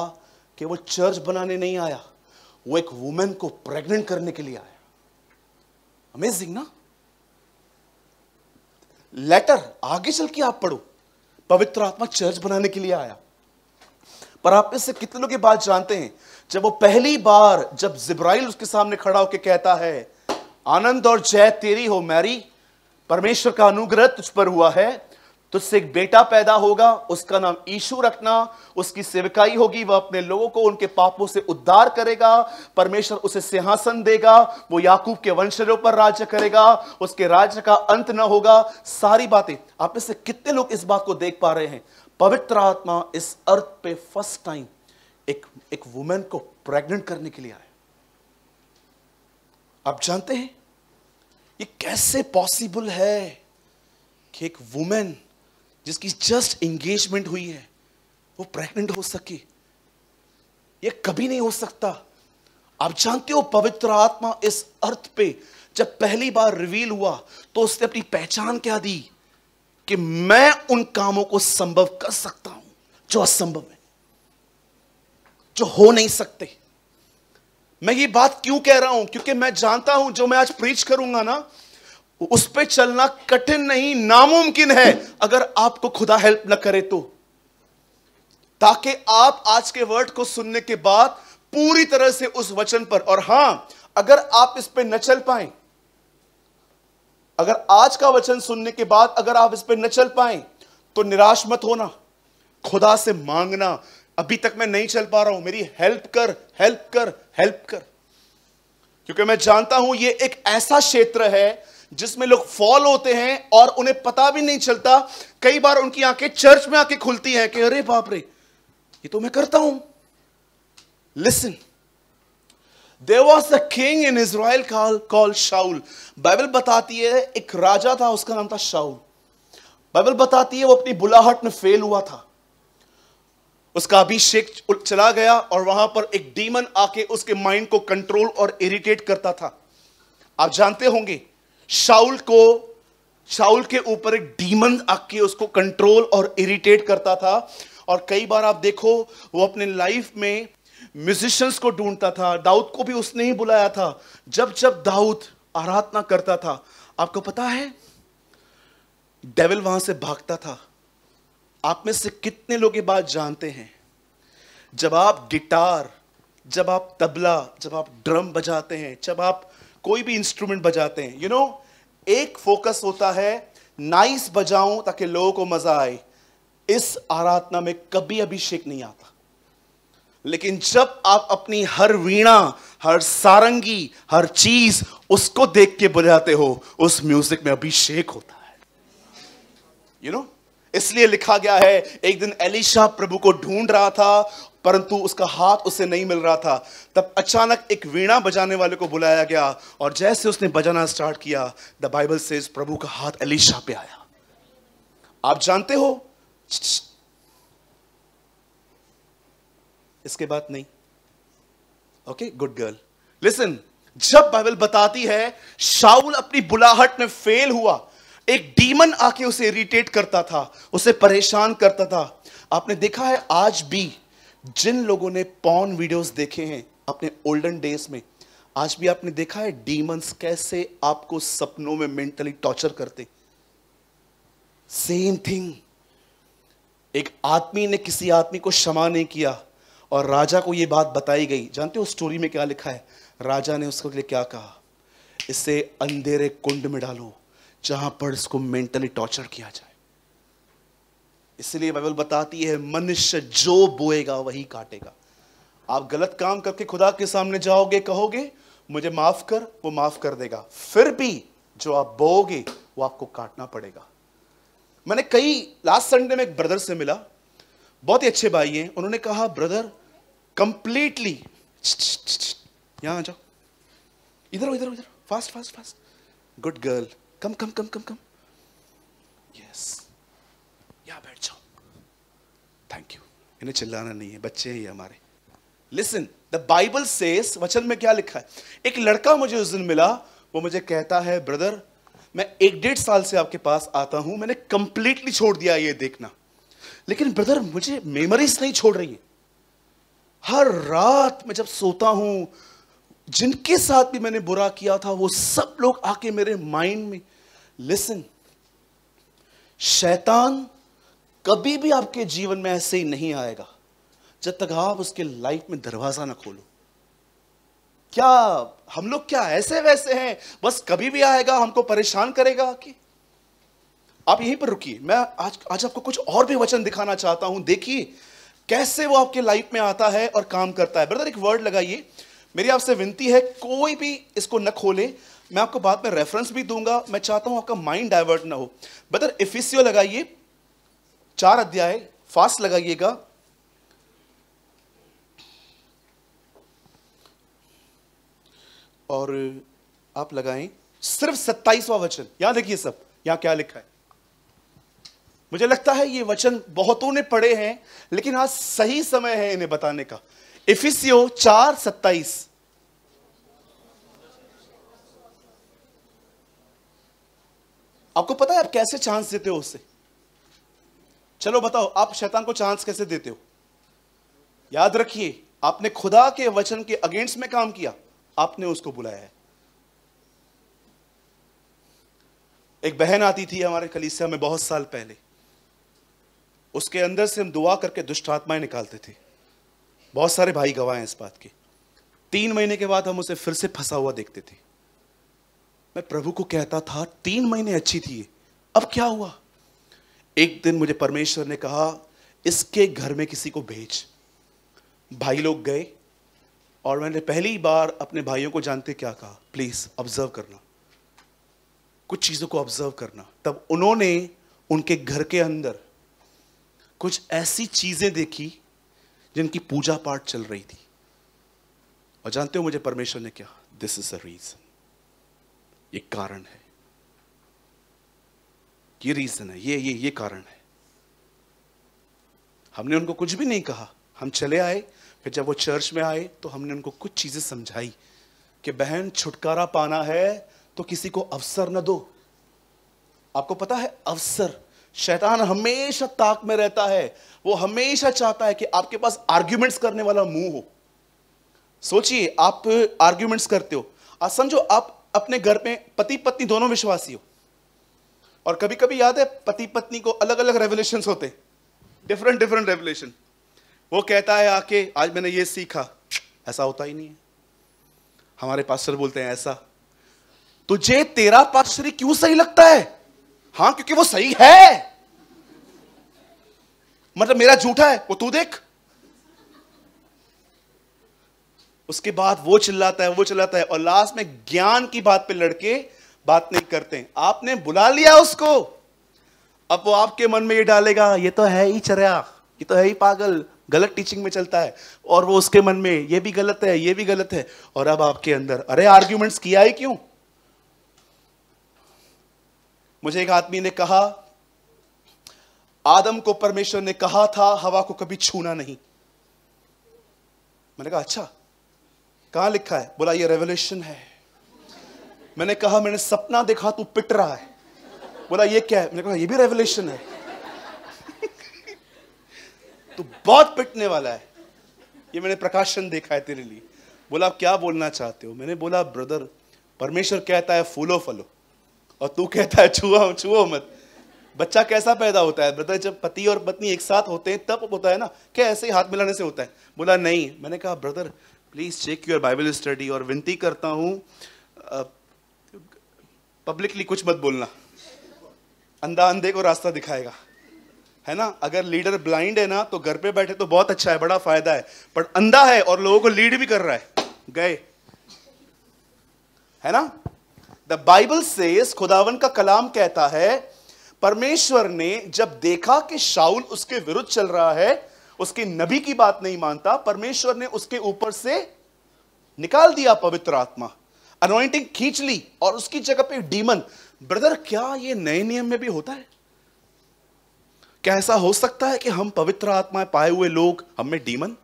कि वो चर्च बनाने नहीं आया वो एक वुमेन को प्रेग्नेंट करने के लिए आया अमेजिंग ना लेटर आगे चल के आप पढ़ो पवित्र आत्मा चर्च बनाने के लिए आया पर आप इससे कितने लोग ये बात जानते हैं जब वो पहली बार जब जिब्राइल उसके सामने खड़ा होकर कहता है आनंद और जय तेरी हो मैरी परमेश्वर का अनुग्रह तुझ पर हुआ है तुझसे एक बेटा पैदा होगा उसका नाम ईशु रखना उसकी सेवकाई होगी वह अपने लोगों को उनके पापों से उद्धार करेगा परमेश्वर उसे सिंहासन देगा वो याकूब के वंशजों पर राज्य करेगा उसके राज्य का अंत न होगा सारी बातें आप में से कितने लोग इस बात को देख पा रहे हैं पवित्र आत्मा इस अर्थ पे फर्स्ट टाइम एक एक वुमेन को प्रेग्नेंट करने के लिए आए आप जानते हैं ये कैसे पॉसिबल है कि एक वुमेन जिसकी जस्ट एंगेजमेंट हुई है वो प्रेग्नेंट हो सके ये कभी नहीं हो सकता आप जानते हो पवित्र आत्मा इस अर्थ पे जब पहली बार रिवील हुआ तो उसने अपनी पहचान क्या दी कि मैं उन कामों को संभव कर सकता हूं जो असंभव है जो हो नहीं सकते मैं ये बात क्यों कह रहा हूं क्योंकि मैं जानता हूं जो मैं आज प्रीच करूंगा ना उस पर चलना कठिन नहीं नामुमकिन है अगर आपको खुदा हेल्प ना करे तो ताकि आप आज के वर्ड को सुनने के बाद पूरी तरह से उस वचन पर और हां अगर आप इस पर न चल पाए अगर आज का वचन सुनने के बाद अगर आप इस पर न चल पाए तो निराश मत होना खुदा से मांगना अभी तक मैं नहीं चल पा रहा हूं मेरी हेल्प कर हेल्प कर हेल्प कर क्योंकि मैं जानता हूं यह एक ऐसा क्षेत्र है जिसमें लोग फॉल होते हैं और उन्हें पता भी नहीं चलता कई बार उनकी आंखें चर्च में आके खुलती हैं कि अरे बाप रे ये तो मैं करता हूं listen they was the king in call call Saul Bible बताती है एक राजा था उसका नाम था शाउल बाइबल बताती है वो अपनी बुलाहट में फेल हुआ था उसका अभिषेक चला गया और वहां पर एक डीमन आके उसके माइंड को कंट्रोल और इरिटेट करता था आप जानते होंगे शाउल को शाउल के ऊपर एक डीमन आके उसको कंट्रोल और इरिटेट करता था और कई बार आप देखो वो अपने लाइफ में म्यूजिशियंस को ढूंढता था दाऊद को भी उसने ही बुलाया था जब जब दाऊद आराधना करता था आपको पता है डेविल वहां से भागता था आप में से कितने लोग ये बात जानते हैं जब आप गिटार जब आप तबला जब आप ड्रम बजाते हैं जब आप कोई भी इंस्ट्रूमेंट बजाते हैं यू you नो know, एक फोकस होता है नाइस बजाऊं ताकि लोगों को मजा आए इस आराधना में कभी अभिषेक नहीं आता लेकिन जब आप अपनी हर वीणा हर सारंगी हर चीज उसको देख के बजाते हो उस म्यूजिक में अभिषेक होता है यू you नो know? इसलिए लिखा गया है एक दिन एलिशा प्रभु को ढूंढ रहा था परंतु उसका हाथ उसे नहीं मिल रहा था तब अचानक एक वीणा बजाने वाले को बुलाया गया और जैसे उसने बजाना स्टार्ट किया द बाइबल से प्रभु का हाथ एलिशा पे आया आप जानते हो इसके बाद नहीं ओके गुड गर्ल लिसन जब बाइबल बताती है शाउल अपनी बुलाहट में फेल हुआ एक डीमन आके उसे इरिटेट करता था उसे परेशान करता था आपने देखा है आज भी जिन लोगों ने पॉन वीडियोस देखे हैं अपने ओल्डन डेज में आज भी आपने देखा है डीमंस कैसे आपको सपनों में मेंटली टॉर्चर करते सेम थिंग एक आदमी ने किसी आदमी को क्षमा नहीं किया और राजा को यह बात बताई गई जानते हो स्टोरी में क्या लिखा है राजा ने उसको लिए क्या कहा इसे अंधेरे कुंड में डालो जहां पर इसको मेंटली टॉर्चर किया जाए इसलिए बाइबल बताती है मनुष्य जो बोएगा वही काटेगा आप गलत काम करके खुदा के सामने जाओगे कहोगे मुझे माफ कर वो माफ कर देगा फिर भी जो आप बोओगे वो आपको काटना पड़ेगा मैंने कई लास्ट संडे में एक ब्रदर से मिला बहुत ही अच्छे भाई हैं उन्होंने कहा ब्रदर कंप्लीटली यहां आ जाओ इधर इधर इधर fast fast fast good girl come come come come come yes यहां बैठ जाओ थैंक यू इन्हें चिल्लाना नहीं है बच्चे ही हमारे लिसन द बाइबल सेस वचन में क्या लिखा है एक लड़का मुझे उस दिन मिला वो मुझे कहता है ब्रदर मैं एक डेढ़ साल से आपके पास आता हूं मैंने कंप्लीटली छोड़ दिया ये देखना लेकिन ब्रदर मुझे मेमोरीज नहीं छोड़ रही है हर रात मैं जब सोता हूं जिनके साथ भी मैंने बुरा किया था वो सब लोग आके मेरे माइंड में लिसन शैतान कभी भी आपके जीवन में ऐसे ही नहीं आएगा जब तक आप उसके लाइफ में दरवाजा ना खोलो क्या हम लोग क्या ऐसे वैसे हैं बस कभी भी आएगा हमको परेशान करेगा आके आप यहीं पर रुकिए मैं आज आज आपको कुछ और भी वचन दिखाना चाहता हूं देखिए कैसे वो आपके लाइफ में आता है और काम करता है ब्रदर एक वर्ड लगाइए मेरी आपसे विनती है कोई भी इसको न खोले मैं आपको बाद में रेफरेंस भी दूंगा मैं चाहता हूं आपका माइंड डाइवर्ट ना हो बदर इफिसियो लगाइए चार अध्याय फास्ट लगाइएगा और आप लगाएं सिर्फ सत्ताईसवा वचन यहां देखिए सब यहां क्या लिखा है मुझे लगता है ये वचन बहुतों ने पढ़े हैं लेकिन आज सही समय है इन्हें बताने का इफिसियो चार सत्ताईस आपको पता है आप कैसे चांस देते हो उससे चलो बताओ आप शैतान को चांस कैसे देते हो याद रखिए आपने खुदा के वचन के अगेंस्ट में काम किया आपने उसको बुलाया है एक बहन आती थी हमारे कलीसिया में बहुत साल पहले उसके अंदर से हम दुआ करके दुष्ट आत्माएं निकालते थे बहुत सारे भाई गवाह हैं इस बात के तीन महीने के बाद हम उसे फिर से फंसा हुआ देखते थे मैं प्रभु को कहता था तीन महीने अच्छी थी अब क्या हुआ एक दिन मुझे परमेश्वर ने कहा इसके घर में किसी को भेज भाई लोग गए और मैंने पहली बार अपने भाइयों को जानते क्या कहा प्लीज ऑब्जर्व करना कुछ चीजों को ऑब्जर्व करना तब उन्होंने उनके घर के अंदर कुछ ऐसी चीजें देखी जिनकी पूजा पाठ चल रही थी और जानते हो मुझे परमेश्वर ने क्या दिस इज अ रीजन ये कारण है ये रीजन है ये ये ये कारण है हमने उनको कुछ भी नहीं कहा हम चले आए फिर जब वो चर्च में आए तो हमने उनको कुछ चीजें समझाई कि बहन छुटकारा पाना है तो किसी को अवसर न दो आपको पता है अवसर शैतान हमेशा ताक में रहता है वो हमेशा चाहता है कि आपके पास आर्ग्यूमेंट्स करने वाला मुंह हो सोचिए आप आर्ग्यूमेंट्स करते हो आज समझो आप अपने घर में पति पत्नी दोनों विश्वासी हो और कभी कभी याद है पति पत्नी को अलग अलग रेवलेशन होते डिफरेंट डिफरेंट रेवलेशन वो कहता है आके आज मैंने ये सीखा ऐसा होता ही नहीं है हमारे पास्टर बोलते हैं ऐसा तुझे तो तेरा पास्टर क्यों सही लगता है हाँ क्योंकि वो सही है मतलब मेरा झूठा है वो तू देख उसके बाद वो चिल्लाता है वो चिल्लाता है और लास्ट में ज्ञान की बात पे लड़के बात नहीं करते आपने बुला लिया उसको अब वो आपके मन में ये डालेगा ये तो है ही चरया ये तो है ही पागल गलत टीचिंग में चलता है और वो उसके मन में ये भी गलत है ये भी गलत है और अब आपके अंदर अरे आर्ग्यूमेंट्स किया ही क्यों मुझे एक आदमी ने कहा आदम को परमेश्वर ने कहा था हवा को कभी छूना नहीं मैंने कहा अच्छा कहां लिखा है बोला ये रेवोल्यूशन है मैंने कहा मैंने सपना देखा तू पिट रहा है बोला ये क्या है मैंने कहा ये भी रेवोल्यूशन है <laughs> तू बहुत पिटने वाला है ये मैंने प्रकाशन देखा है तेरे लिए बोला आप क्या बोलना चाहते हो मैंने बोला ब्रदर परमेश्वर कहता है फूलो फलो और तू कहता है छुआ छुओ मत बच्चा कैसा पैदा होता है ब्रदर जब पति और पत्नी एक साथ होते हैं तब होता है ना क्या ऐसे ही हाथ मिलाने से होता है बोला नहीं मैंने कहा brother please check your Bible study और विनती करता हूं पब्लिकली कुछ मत बोलना अंधा अंधे को रास्ता दिखाएगा है ना अगर लीडर ब्लाइंड है ना तो घर पे बैठे तो बहुत अच्छा है बड़ा फायदा है पर अंधा है और लोगों को लीड भी कर रहा है गए है ना द बाइबल से खुदावन का कलाम कहता है परमेश्वर ने जब देखा कि शाउल उसके विरुद्ध चल रहा है उसके नबी की बात नहीं मानता परमेश्वर ने उसके ऊपर से निकाल दिया पवित्र आत्मा अनोइंटिंग खींच ली और उसकी जगह पे डीमन ब्रदर क्या ये नए नियम में भी होता है क्या ऐसा हो सकता है कि हम पवित्र आत्मा पाए हुए लोग हम में डीमन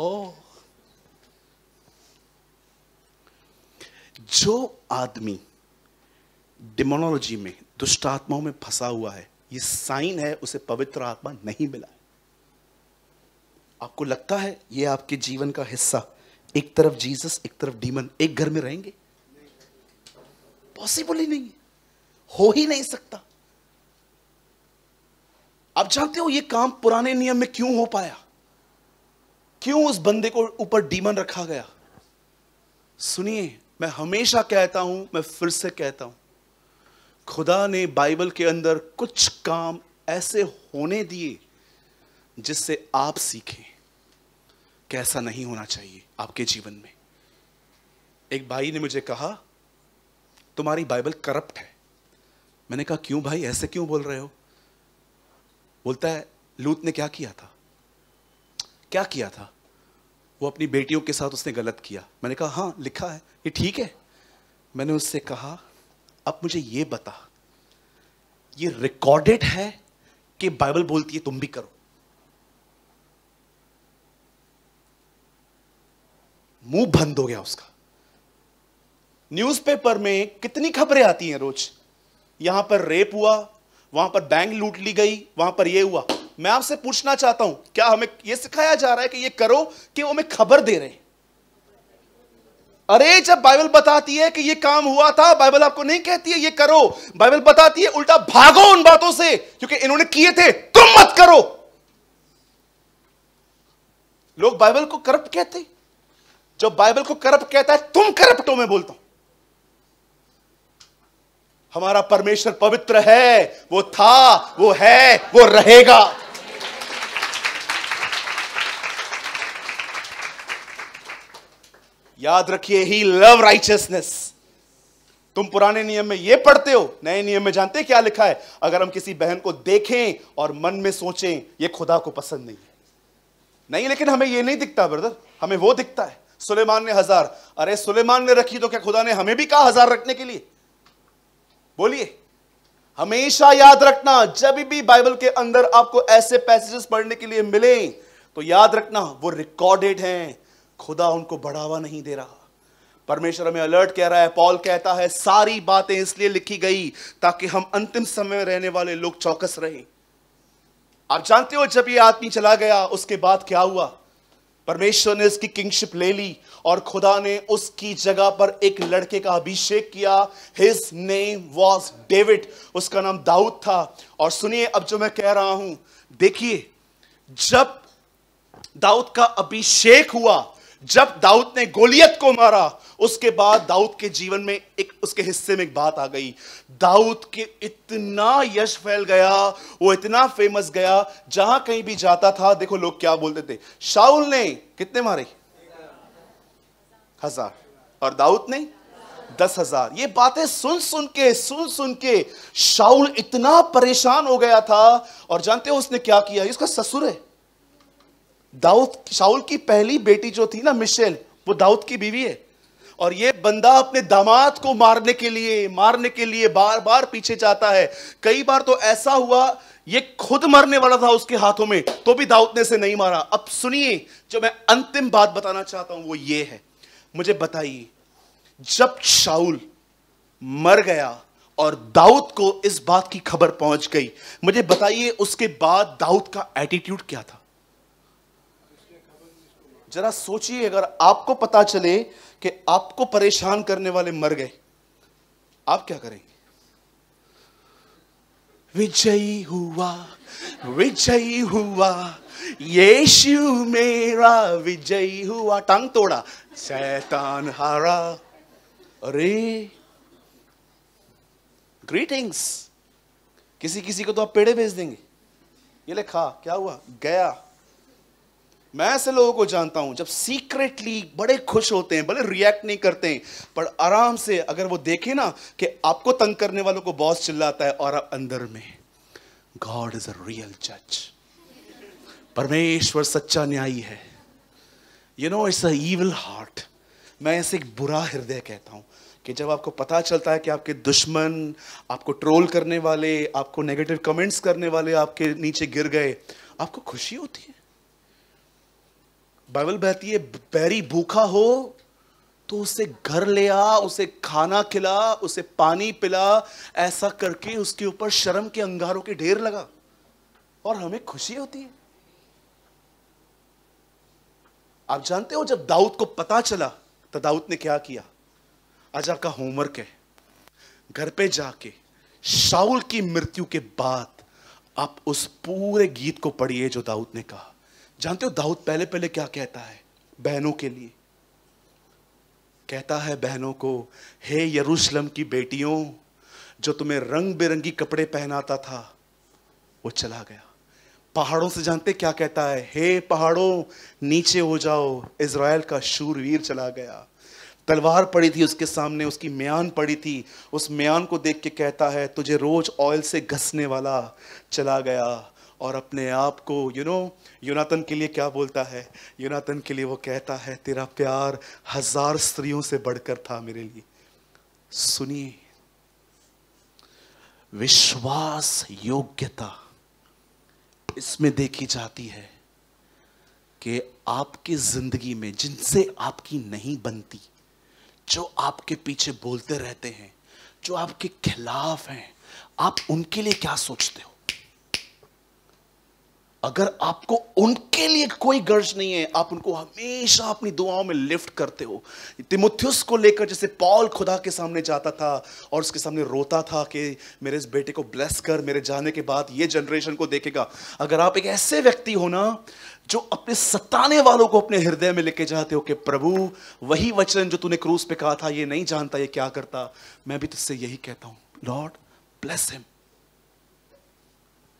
ओह जो आदमी डिमोनोलॉजी में दुष्ट आत्माओं में फंसा हुआ है ये साइन है उसे पवित्र आत्मा नहीं मिला आपको लगता है ये आपके जीवन का हिस्सा एक तरफ जीसस एक तरफ डीमन एक घर में रहेंगे पॉसिबल ही नहीं हो ही नहीं सकता आप जानते हो ये काम पुराने नियम में क्यों हो पाया क्यों उस बंदे को ऊपर डीमन रखा गया सुनिए मैं हमेशा कहता हूं मैं फिर से कहता हूं खुदा ने बाइबल के अंदर कुछ काम ऐसे होने दिए जिससे आप सीखें कैसा नहीं होना चाहिए आपके जीवन में एक भाई ने मुझे कहा तुम्हारी बाइबल करप्ट है मैंने कहा क्यों भाई ऐसे क्यों बोल रहे हो बोलता है लूत ने क्या किया था क्या किया था वो अपनी बेटियों के साथ उसने गलत किया मैंने कहा हाँ लिखा है ये ठीक है मैंने उससे कहा अब मुझे ये बता ये रिकॉर्डेड है कि बाइबल बोलती है तुम भी करो मुंह बंद हो गया उसका न्यूज़पेपर में कितनी खबरें आती हैं रोज यहां पर रेप हुआ वहां पर बैंक लूट ली गई वहां पर यह हुआ मैं आपसे पूछना चाहता हूं क्या हमें यह सिखाया जा रहा है कि यह करो कि वो हमें खबर दे रहे हैं अरे जब बाइबल बताती है कि ये काम हुआ था बाइबल आपको नहीं कहती है ये करो बाइबल बताती है उल्टा भागो उन बातों से क्योंकि इन्होंने किए थे तुम मत करो लोग बाइबल को करप्ट कहते जब बाइबल को करप्ट कहता है तुम करप्टो में मैं बोलता हूं हमारा परमेश्वर पवित्र है वो था वो है वो रहेगा याद रखिए ही लव राइचियसनेस तुम पुराने नियम में यह पढ़ते हो नए नियम में जानते क्या लिखा है अगर हम किसी बहन को देखें और मन में सोचें यह खुदा को पसंद नहीं है नहीं लेकिन हमें यह नहीं दिखता ब्रदर हमें वो दिखता है सुलेमान ने हजार अरे सुलेमान ने रखी तो क्या खुदा ने हमें भी कहा हजार रखने के लिए बोलिए हमेशा याद रखना जब भी बाइबल के अंदर आपको ऐसे पैसेजेस पढ़ने के लिए मिले तो याद रखना वो रिकॉर्डेड हैं खुदा उनको बढ़ावा नहीं दे रहा परमेश्वर हमें अलर्ट कह रहा है पॉल कहता है सारी बातें इसलिए लिखी गई ताकि हम अंतिम समय में रहने वाले लोग चौकस रहें आप जानते हो जब ये आदमी चला गया उसके बाद क्या हुआ परमेश्वर ने इसकी किंगशिप ले ली और खुदा ने उसकी जगह पर एक लड़के का अभिषेक किया हिज नेम वॉज डेविड उसका नाम दाऊद था और सुनिए अब जो मैं कह रहा हूं देखिए जब दाऊद का अभिषेक हुआ जब दाऊद ने गोलियत को मारा उसके बाद दाऊद के जीवन में एक उसके हिस्से में एक बात आ गई दाऊद के इतना यश फैल गया वो इतना फेमस गया जहां कहीं भी जाता था देखो लोग क्या बोलते थे शाहुल ने कितने मारे हजार और दाऊद ने दस हजार ये बातें सुन सुन के सुन सुन के शाहुल इतना परेशान हो गया था और जानते हो उसने क्या किया उसका ससुर है दाऊद शाउल की पहली बेटी जो थी ना मिशेल वो दाऊद की बीवी है और ये बंदा अपने दामाद को मारने के लिए मारने के लिए बार बार पीछे जाता है कई बार तो ऐसा हुआ ये खुद मरने वाला था उसके हाथों में तो भी दाऊद ने से नहीं मारा अब सुनिए जो मैं अंतिम बात बताना चाहता हूं वो ये है मुझे बताइए जब शाउल मर गया और दाऊद को इस बात की खबर पहुंच गई मुझे बताइए उसके बाद दाऊद का एटीट्यूड क्या था जरा सोचिए अगर आपको पता चले कि आपको परेशान करने वाले मर गए आप क्या करेंगे विजयी हुआ विजयी हुआ यीशु मेरा विजयी हुआ टांग तोड़ा सैतान हारा अरे ग्रीटिंग्स किसी किसी को तो आप पेड़े भेज देंगे ये ले खा क्या हुआ गया मैं ऐसे लोगों को जानता हूं जब सीक्रेटली बड़े खुश होते हैं भले रिएक्ट नहीं करते हैं पर आराम से अगर वो देखे ना कि आपको तंग करने वालों को बॉस चिल्लाता है और आप अंदर में गॉड इज अ रियल जज परमेश्वर सच्चा न्यायी है you know it's all heart मैं ऐसे एक बुरा हृदय कहता हूं कि जब आपको पता चलता है कि आपके दुश्मन आपको ट्रोल करने वाले आपको नेगेटिव कमेंट्स करने वाले आपके नीचे गिर गए आपको खुशी होती है बाइबल बहती है बैरी भूखा हो तो उसे घर ले आ उसे खाना खिला उसे पानी पिला ऐसा करके उसके ऊपर शर्म के अंगारों के ढेर लगा और हमें खुशी होती है आप जानते हो जब दाऊद को पता चला तो दाऊद ने क्या किया अजा का होमवर्क है घर पे जाके शाउल की मृत्यु के बाद आप उस पूरे गीत को पढ़िए जो दाऊद ने कहा जानते हो दाऊद पहले पहले क्या कहता है बहनों के लिए कहता है बहनों को हे यरूशलेम की बेटियों जो तुम्हें रंग बिरंगी कपड़े पहनाता था वो चला गया पहाड़ों से जानते क्या कहता है हे पहाड़ों नीचे हो जाओ इसराइल का शूरवीर चला गया तलवार पड़ी थी उसके सामने उसकी म्यान पड़ी थी उस म्यान को देख के कहता है तुझे रोज ऑयल से घसने वाला चला गया और अपने आप को यू नो यूनातन के लिए क्या बोलता है यूनातन के लिए वो कहता है तेरा प्यार हजार स्त्रियों से बढ़कर था मेरे लिए सुनिए विश्वास योग्यता इसमें देखी जाती है कि आपकी जिंदगी में जिनसे आपकी नहीं बनती जो आपके पीछे बोलते रहते हैं जो आपके खिलाफ हैं आप उनके लिए क्या सोचते हो अगर आपको उनके लिए कोई गर्ज नहीं है आप उनको हमेशा अपनी दुआओं में लिफ्ट करते हो तिमुथ्युस को लेकर जैसे पॉल खुदा के सामने जाता था और उसके सामने रोता था कि मेरे इस बेटे को ब्लेस कर मेरे जाने के बाद ये जनरेशन को देखेगा अगर आप एक ऐसे व्यक्ति हो ना जो अपने सताने वालों को अपने हृदय में लेके जाते हो कि प्रभु वही वचन जो तूने क्रूज पे कहा था ये नहीं जानता ये क्या करता मैं भी तुझसे यही कहता हूं Lord bless him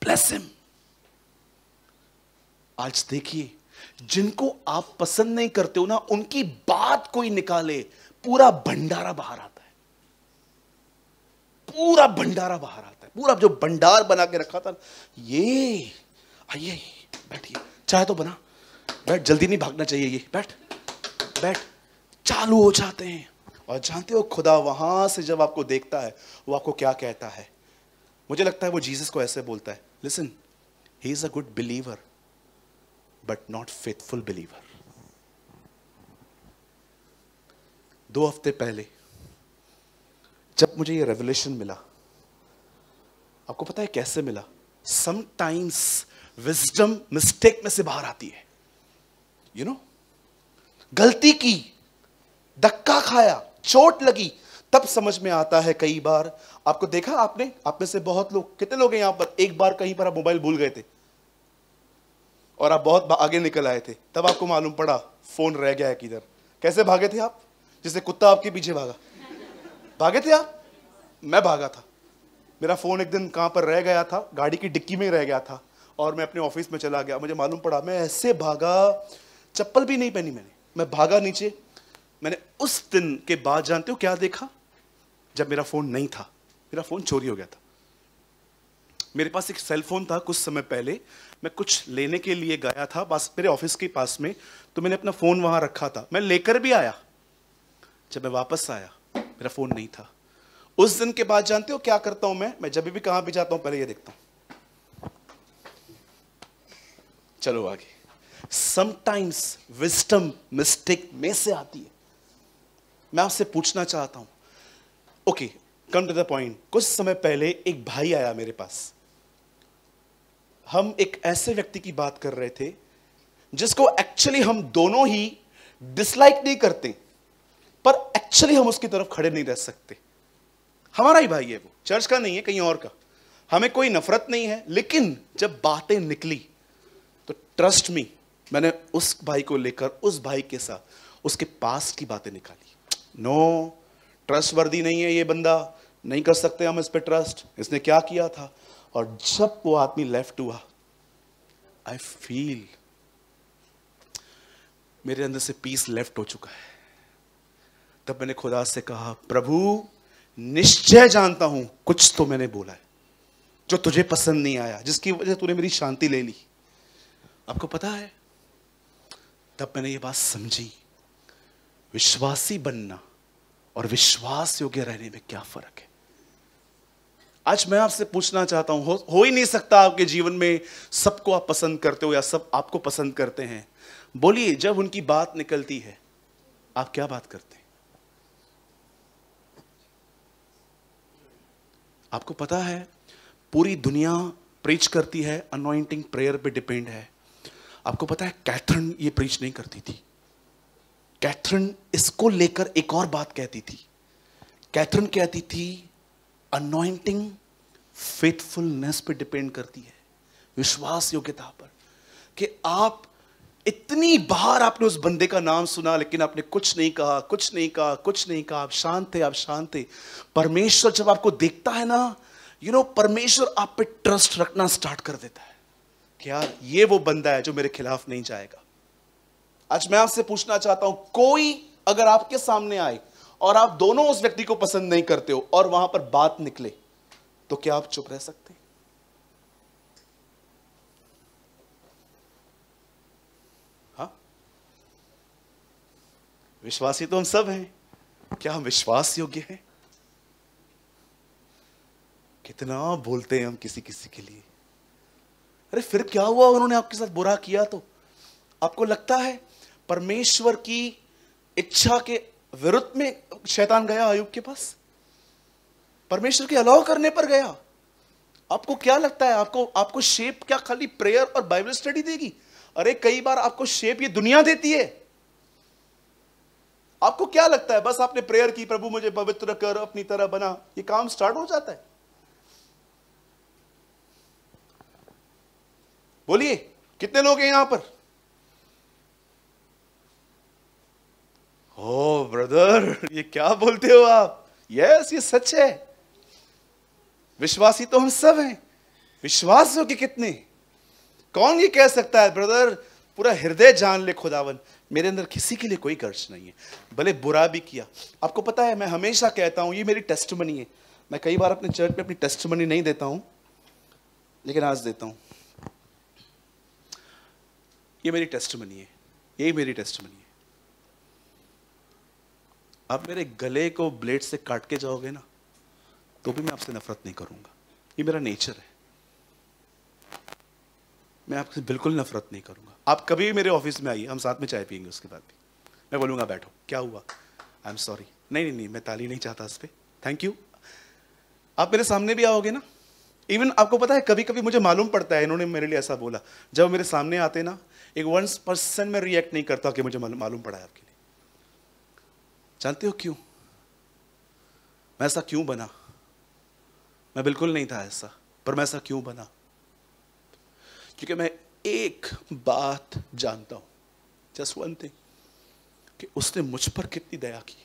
bless him आज देखिए जिनको आप पसंद नहीं करते हो ना उनकी बात कोई निकाले पूरा भंडारा बाहर आता है पूरा भंडारा बाहर आता है पूरा जो भंडार बना के रखा था ये आइए बैठिए चाहे तो बना बैठ जल्दी नहीं भागना चाहिए ये बैठ बैठ चालू हो जाते हैं और जानते हो खुदा वहां से जब आपको देखता है वो आपको क्या कहता है मुझे लगता है वो जीसस को ऐसे बोलता है listen he is a good believer but not faithful believer दो हफ्ते पहले जब मुझे ये रेवल्यूशन मिला आपको पता है कैसे मिला समटाइम्स विजडम मिस्टेक में से बाहर आती है यू you नो know? गलती की धक्का खाया चोट लगी तब समझ में आता है कई बार आपको देखा आपने आप में से बहुत लोग कितने लोग हैं यहां पर एक बार कहीं पर आप मोबाइल भूल गए थे और आप बहुत आगे निकल आए थे तब आपको मालूम पड़ा फ़ोन रह गया है किधर कैसे भागे थे आप जैसे कुत्ता आपके पीछे भागा भागे थे आप मैं भागा था मेरा फ़ोन एक दिन कहाँ पर रह गया था गाड़ी की डिक्की में रह गया था और मैं अपने ऑफिस में चला गया मुझे मालूम पड़ा मैं ऐसे भागा चप्पल भी नहीं पहनी मैंने मैं भागा नीचे मैंने उस दिन के बाद जानते हो क्या देखा जब मेरा फ़ोन नहीं था मेरा फ़ोन चोरी हो गया था मेरे पास एक सेल फोन था कुछ समय पहले मैं कुछ लेने के लिए गया था बस मेरे ऑफिस के पास में तो मैंने अपना फ़ोन वहां रखा था मैं लेकर भी आया जब मैं वापस आया मेरा फ़ोन नहीं था उस दिन के बाद जानते हो क्या करता हूं मैं मैं जब भी कहां भी जाता हूं पहले ये देखता हूं चलो आगे समटाइम्स विस्टम मिस्टेक में से आती है मैं आपसे पूछना चाहता हूं okay come to the point कुछ समय पहले एक भाई आया मेरे पास हम एक ऐसे व्यक्ति की बात कर रहे थे जिसको एक्चुअली हम दोनों ही डिसलाइक नहीं करते पर एक्चुअली हम उसकी तरफ खड़े नहीं रह सकते हमारा ही भाई है वो चर्च का नहीं है कहीं और का हमें कोई नफरत नहीं है लेकिन जब बातें निकली तो ट्रस्ट मी मैंने उस भाई को लेकर उस भाई के साथ उसके पास की बातें निकाली नो ट्रस्ट वर्दी नहीं है ये बंदा नहीं कर सकते हम इस पर ट्रस्ट इसने क्या किया था और जब वो आदमी लेफ्ट हुआ आई फील मेरे अंदर से पीस लेफ्ट हो चुका है तब मैंने खुदा से कहा प्रभु निश्चय जानता हूं कुछ तो मैंने बोला है जो तुझे पसंद नहीं आया जिसकी वजह तूने मेरी शांति ले ली आपको पता है तब मैंने ये बात समझी विश्वासी बनना और विश्वास योग्य रहने में क्या फर्क है आज मैं आपसे पूछना चाहता हूं हो, हो ही नहीं सकता आपके जीवन में सबको आप पसंद करते हो या सब आपको पसंद करते हैं बोलिए जब उनकी बात निकलती है आप क्या बात करते हैं आपको पता है पूरी दुनिया प्रीच करती है अनोइंटिंग प्रेयर पे डिपेंड है आपको पता है कैथरन ये प्रीच नहीं करती थी कैथरन इसको लेकर एक और बात कहती थी कैथरन कहती थी अनोइंटिंग फेथफुलनेस पे डिपेंड करती है विश्वास योग्यता पर कि आप इतनी बार आपने उस बंदे का नाम सुना लेकिन आपने कुछ नहीं कहा कुछ नहीं कहा कुछ नहीं कहा आप शांत थे आप शांत थे परमेश्वर जब आपको देखता है ना यू नो परमेश्वर आप पे ट्रस्ट रखना स्टार्ट कर देता है क्या यार ये वो बंदा है जो मेरे खिलाफ नहीं जाएगा आज मैं आपसे पूछना चाहता हूं कोई अगर आपके सामने आए और आप दोनों उस व्यक्ति को पसंद नहीं करते हो और वहां पर बात निकले तो क्या आप चुप रह सकते हैं हाँ? विश्वासी तो हम सब हैं क्या हम विश्वास योग्य हैं कितना बोलते हैं हम किसी किसी के लिए अरे फिर क्या हुआ उन्होंने आपके साथ बुरा किया तो आपको लगता है परमेश्वर की इच्छा के विरुद्ध में शैतान गया अयुब के पास परमेश्वर के अलाव करने पर गया आपको क्या लगता है आपको आपको शेप क्या खाली प्रेयर और बाइबल स्टडी देगी अरे कई बार आपको शेप ये दुनिया देती है आपको क्या लगता है बस आपने प्रेयर की प्रभु मुझे पवित्र कर अपनी तरह बना ये काम स्टार्ट हो जाता है बोलिए कितने लोग हैं यहां पर ओ ब्रदर <laughs> ये क्या बोलते हो आप यस ये सच है विश्वासी तो हम सब हैं विश्वास हो कि कितने कौन ये कह सकता है ब्रदर पूरा हृदय जान ले खुदावन मेरे अंदर किसी के लिए कोई कर्ज नहीं है भले बुरा भी किया आपको पता है मैं हमेशा कहता हूं ये मेरी टेस्ट है मैं कई बार अपने चर्च में अपनी टेस्ट नहीं देता हूं लेकिन आज देता हूं ये मेरी टेस्ट है यही मेरी टेस्ट है आप मेरे गले को ब्लेड से काट के जाओगे ना तो भी मैं आपसे नफरत नहीं करूंगा ये मेरा नेचर है मैं आपसे बिल्कुल नफरत नहीं करूंगा आप कभी मेरे ऑफिस में आइए हम साथ में चाय पियेंगे उसके बाद भी मैं बोलूंगा बैठो क्या हुआ आई एम सॉरी नहीं नहीं नहीं मैं ताली नहीं चाहता इस पर थैंक यू आप मेरे सामने भी आओगे ना इवन आपको पता है कभी कभी मुझे मालूम पड़ता है इन्होंने मेरे लिए ऐसा बोला जब मेरे सामने आते ना एक वंस पर्सन में रिएक्ट नहीं करता कि मुझे मालूम पड़ा है आपकी जानते हो क्यों मैं ऐसा क्यों बना मैं बिल्कुल नहीं था ऐसा पर मैं ऐसा क्यों बना क्योंकि मैं एक बात जानता हूं जस्ट वन थिंग कि उसने मुझ पर कितनी दया की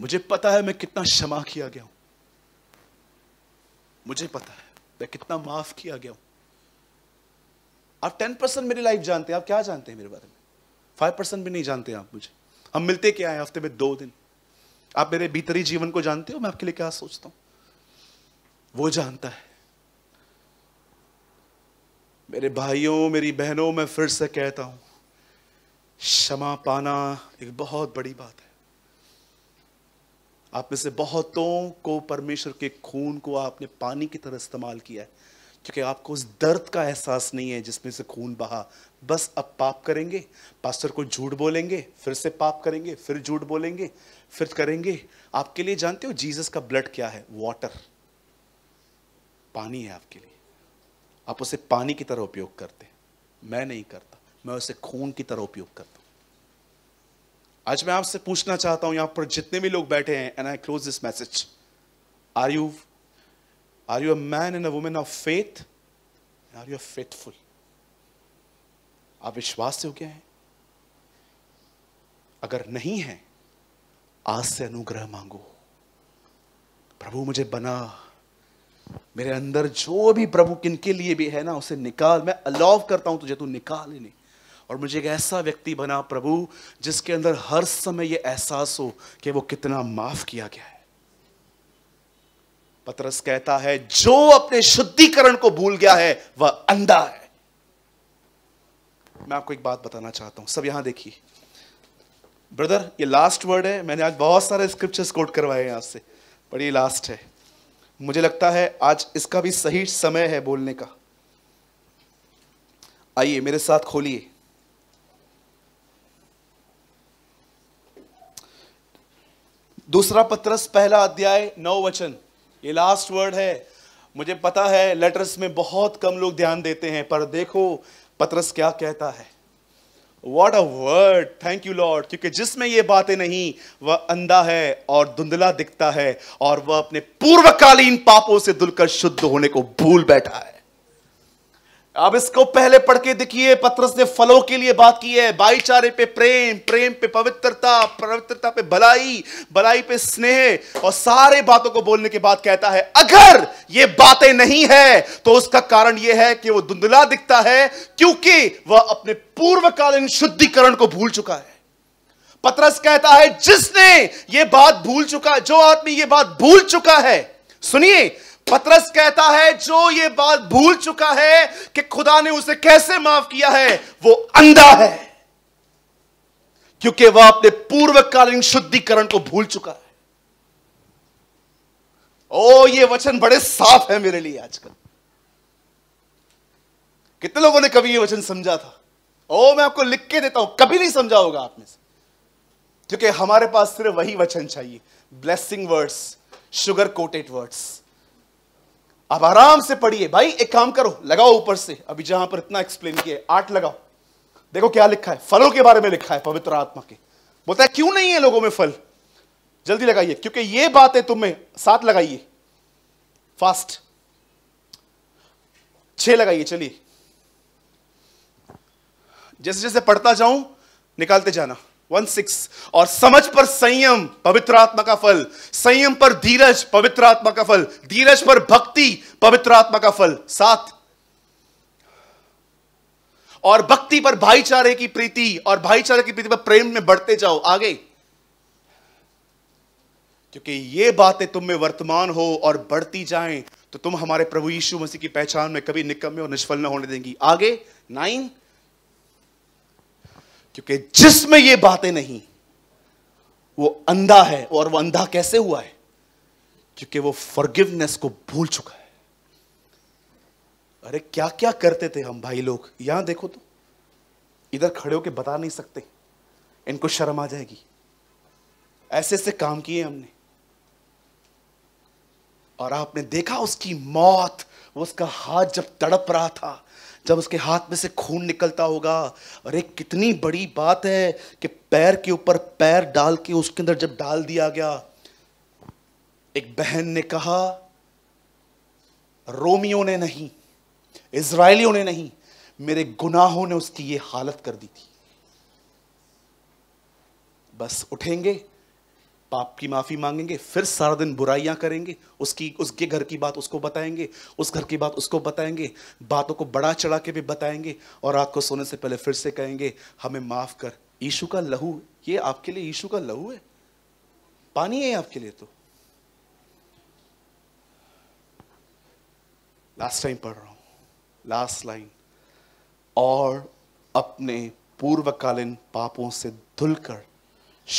मुझे पता है मैं कितना क्षमा किया गया हूं मुझे पता है मैं कितना माफ किया गया हूं आप टेन परसेंट मेरी लाइफ जानते हैं आप क्या जानते हैं मेरे बारे में फाइव परसेंट भी नहीं जानते आप मुझे हम मिलते क्या है हफ्ते में दो दिन आप मेरे भीतरी जीवन को जानते हो मैं आपके लिए क्या सोचता हूं वो जानता है मेरे भाइयों मेरी बहनों मैं फिर से कहता हूं क्षमा पाना एक बहुत बड़ी बात है आप में से बहुतों को परमेश्वर के खून को आपने पानी की तरह इस्तेमाल किया है क्योंकि आपको उस दर्द का एहसास नहीं है जिसमें से खून बहा बस अब पाप करेंगे पास्टर को झूठ बोलेंगे फिर से पाप करेंगे फिर झूठ बोलेंगे फिर करेंगे आपके लिए जानते हो जीसस का ब्लड क्या है वाटर पानी है आपके लिए आप उसे पानी की तरह उपयोग करते मैं नहीं करता मैं उसे खून की तरह उपयोग करता आज मैं आपसे पूछना चाहता हूं यहां पर जितने भी लोग बैठे हैं and I close this message are you Are you a man and a woman of faith? are you faithful? आप विश्वास से हो योग्य हैं अगर नहीं है आज से अनुग्रह मांगो प्रभु मुझे बना मेरे अंदर जो भी प्रभु किनके लिए भी है ना उसे निकाल मैं अलाव करता हूं तुझे तू निकाल ही नहीं और मुझे एक ऐसा व्यक्ति बना प्रभु जिसके अंदर हर समय यह एहसास हो कि वो कितना माफ किया गया है पतरस कहता है जो अपने शुद्धिकरण को भूल गया है वह अंधा है मैं आपको एक बात बताना चाहता हूं सब यहां देखिए ब्रदर ये लास्ट वर्ड है मैंने आज बहुत सारे स्क्रिप्चर्स कोट करवाए हैं आपसे पर ये लास्ट है मुझे लगता है आज इसका भी सही समय है बोलने का आइए मेरे साथ खोलिए दूसरा पत्रस पहला अध्याय नौ वचन ये लास्ट वर्ड है मुझे पता है लेटर्स में बहुत कम लोग ध्यान देते हैं पर देखो पत्रस क्या कहता है what a word thank you Lord क्योंकि जिसमें ये बातें नहीं वह अंधा है और धुंधला दिखता है और वह अपने पूर्वकालीन पापों से धुलकर शुद्ध होने को भूल बैठा है अब इसको पहले पढ़ के देखिए पत्रस ने फलों के लिए बात की है भाईचारे पे प्रेम प्रेम पे पवित्रता पवित्रता पे भलाई भलाई पे स्नेह और सारे बातों को बोलने के बाद कहता है अगर ये बातें नहीं है तो उसका कारण यह है कि वो धुंधला दिखता है क्योंकि वह अपने पूर्वकालीन शुद्धिकरण को भूल चुका है पत्रस कहता है जिसने ये बात भूल चुका जो आदमी ये बात भूल चुका है सुनिए पतरस कहता है जो ये बात भूल चुका है कि खुदा ने उसे कैसे माफ किया है वो अंधा है क्योंकि वह अपने पूर्वकालीन शुद्धिकरण को भूल चुका है ओ ये वचन बड़े साफ है मेरे लिए आजकल कितने लोगों ने कभी ये वचन समझा था ओ मैं आपको लिख के देता हूं कभी नहीं समझा होगा आपने से क्योंकि हमारे पास सिर्फ वही वचन चाहिए blessing words sugar coated words अब आराम से पढ़िए भाई एक काम करो लगाओ ऊपर से अभी जहां पर इतना एक्सप्लेन किया आठ लगाओ देखो क्या लिखा है फलों के बारे में लिखा है पवित्र आत्मा के बोलता है क्यों नहीं है लोगों में फल जल्दी लगाइए क्योंकि ये बात है तुम्हें सात लगाइए फास्ट छह लगाइए चलिए जैसे जैसे पढ़ता जाऊं निकालते जाना वन सिक्स और समझ पर संयम पवित्र आत्मा का फल संयम पर धीरज पवित्र आत्मा का फल धीरज पर भक्ति पवित्र आत्मा का फल सात और भक्ति पर भाईचारे की प्रीति और भाईचारे की प्रीति पर प्रेम में बढ़ते जाओ आगे क्योंकि ये बातें तुम में वर्तमान हो और बढ़ती जाएं तो तुम हमारे प्रभु यीशु मसीह की पहचान में कभी निकम्मे और निष्फल न होने देंगी आगे नाइन क्योंकि जिसमें ये बातें नहीं वो अंधा है और वो अंधा कैसे हुआ है क्योंकि वो फॉरगिवनेस को भूल चुका है अरे क्या क्या करते थे हम भाई लोग यहां देखो तो इधर खड़े होके बता नहीं सकते इनको शर्म आ जाएगी ऐसे ऐसे काम किए हमने और आपने देखा उसकी मौत वो उसका हाथ जब तड़प रहा था जब उसके हाथ में से खून निकलता होगा अरे कितनी बड़ी बात है कि पैर के ऊपर पैर डाल के उसके अंदर जब डाल दिया गया एक बहन ने कहा रोमियो ने नहीं इसराइलियों ने नहीं मेरे गुनाहों ने उसकी ये हालत कर दी थी बस उठेंगे पाप की माफ़ी मांगेंगे फिर सारा दिन बुराइयां करेंगे उसकी उसके घर की बात उसको बताएंगे उस घर की बात उसको बताएंगे बातों को बड़ा चढ़ा के भी बताएंगे और रात को सोने से पहले फिर से कहेंगे हमें माफ़ कर यीशु का लहू ये आपके लिए यीशु का लहू है पानी है आपके लिए तो लास्ट टाइम पढ़ रहा हूं लास्ट लाइन और अपने पूर्वकालीन पापों से धुलकर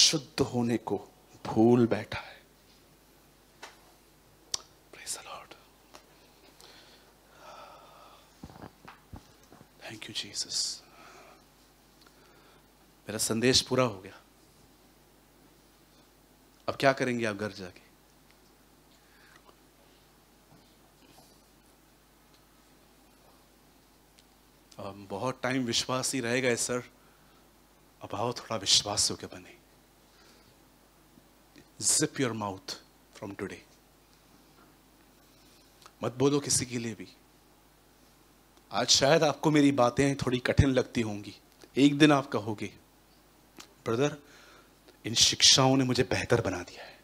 शुद्ध होने को फूल बैठा है थैंक यू जीसस मेरा संदेश पूरा हो गया अब क्या करेंगे आप घर जाके बहुत टाइम विश्वास ही रहेगा सर अभाव थोड़ा विश्वास होकर बने zip your mouth from today मत बोलो किसी के लिए भी आज शायद आपको मेरी बातें थोड़ी कठिन लगती होंगी एक दिन आप कहोगे ब्रदर इन शिक्षाओं ने मुझे बेहतर बना दिया है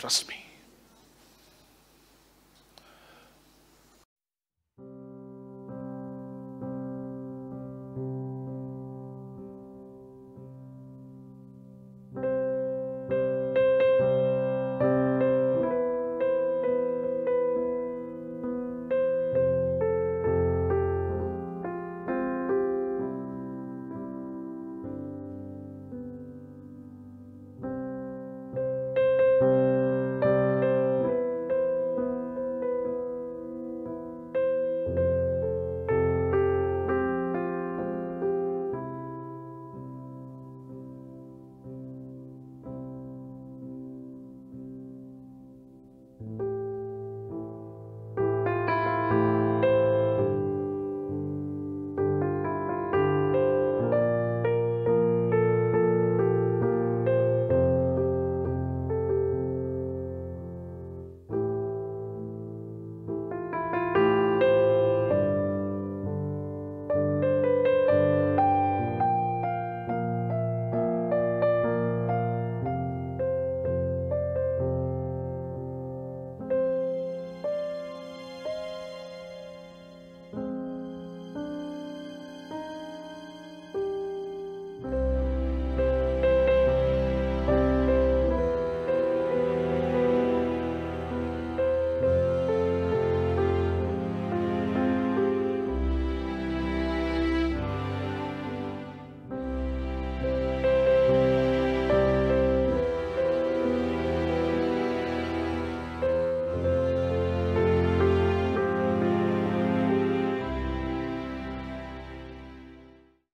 ट्रस्ट मी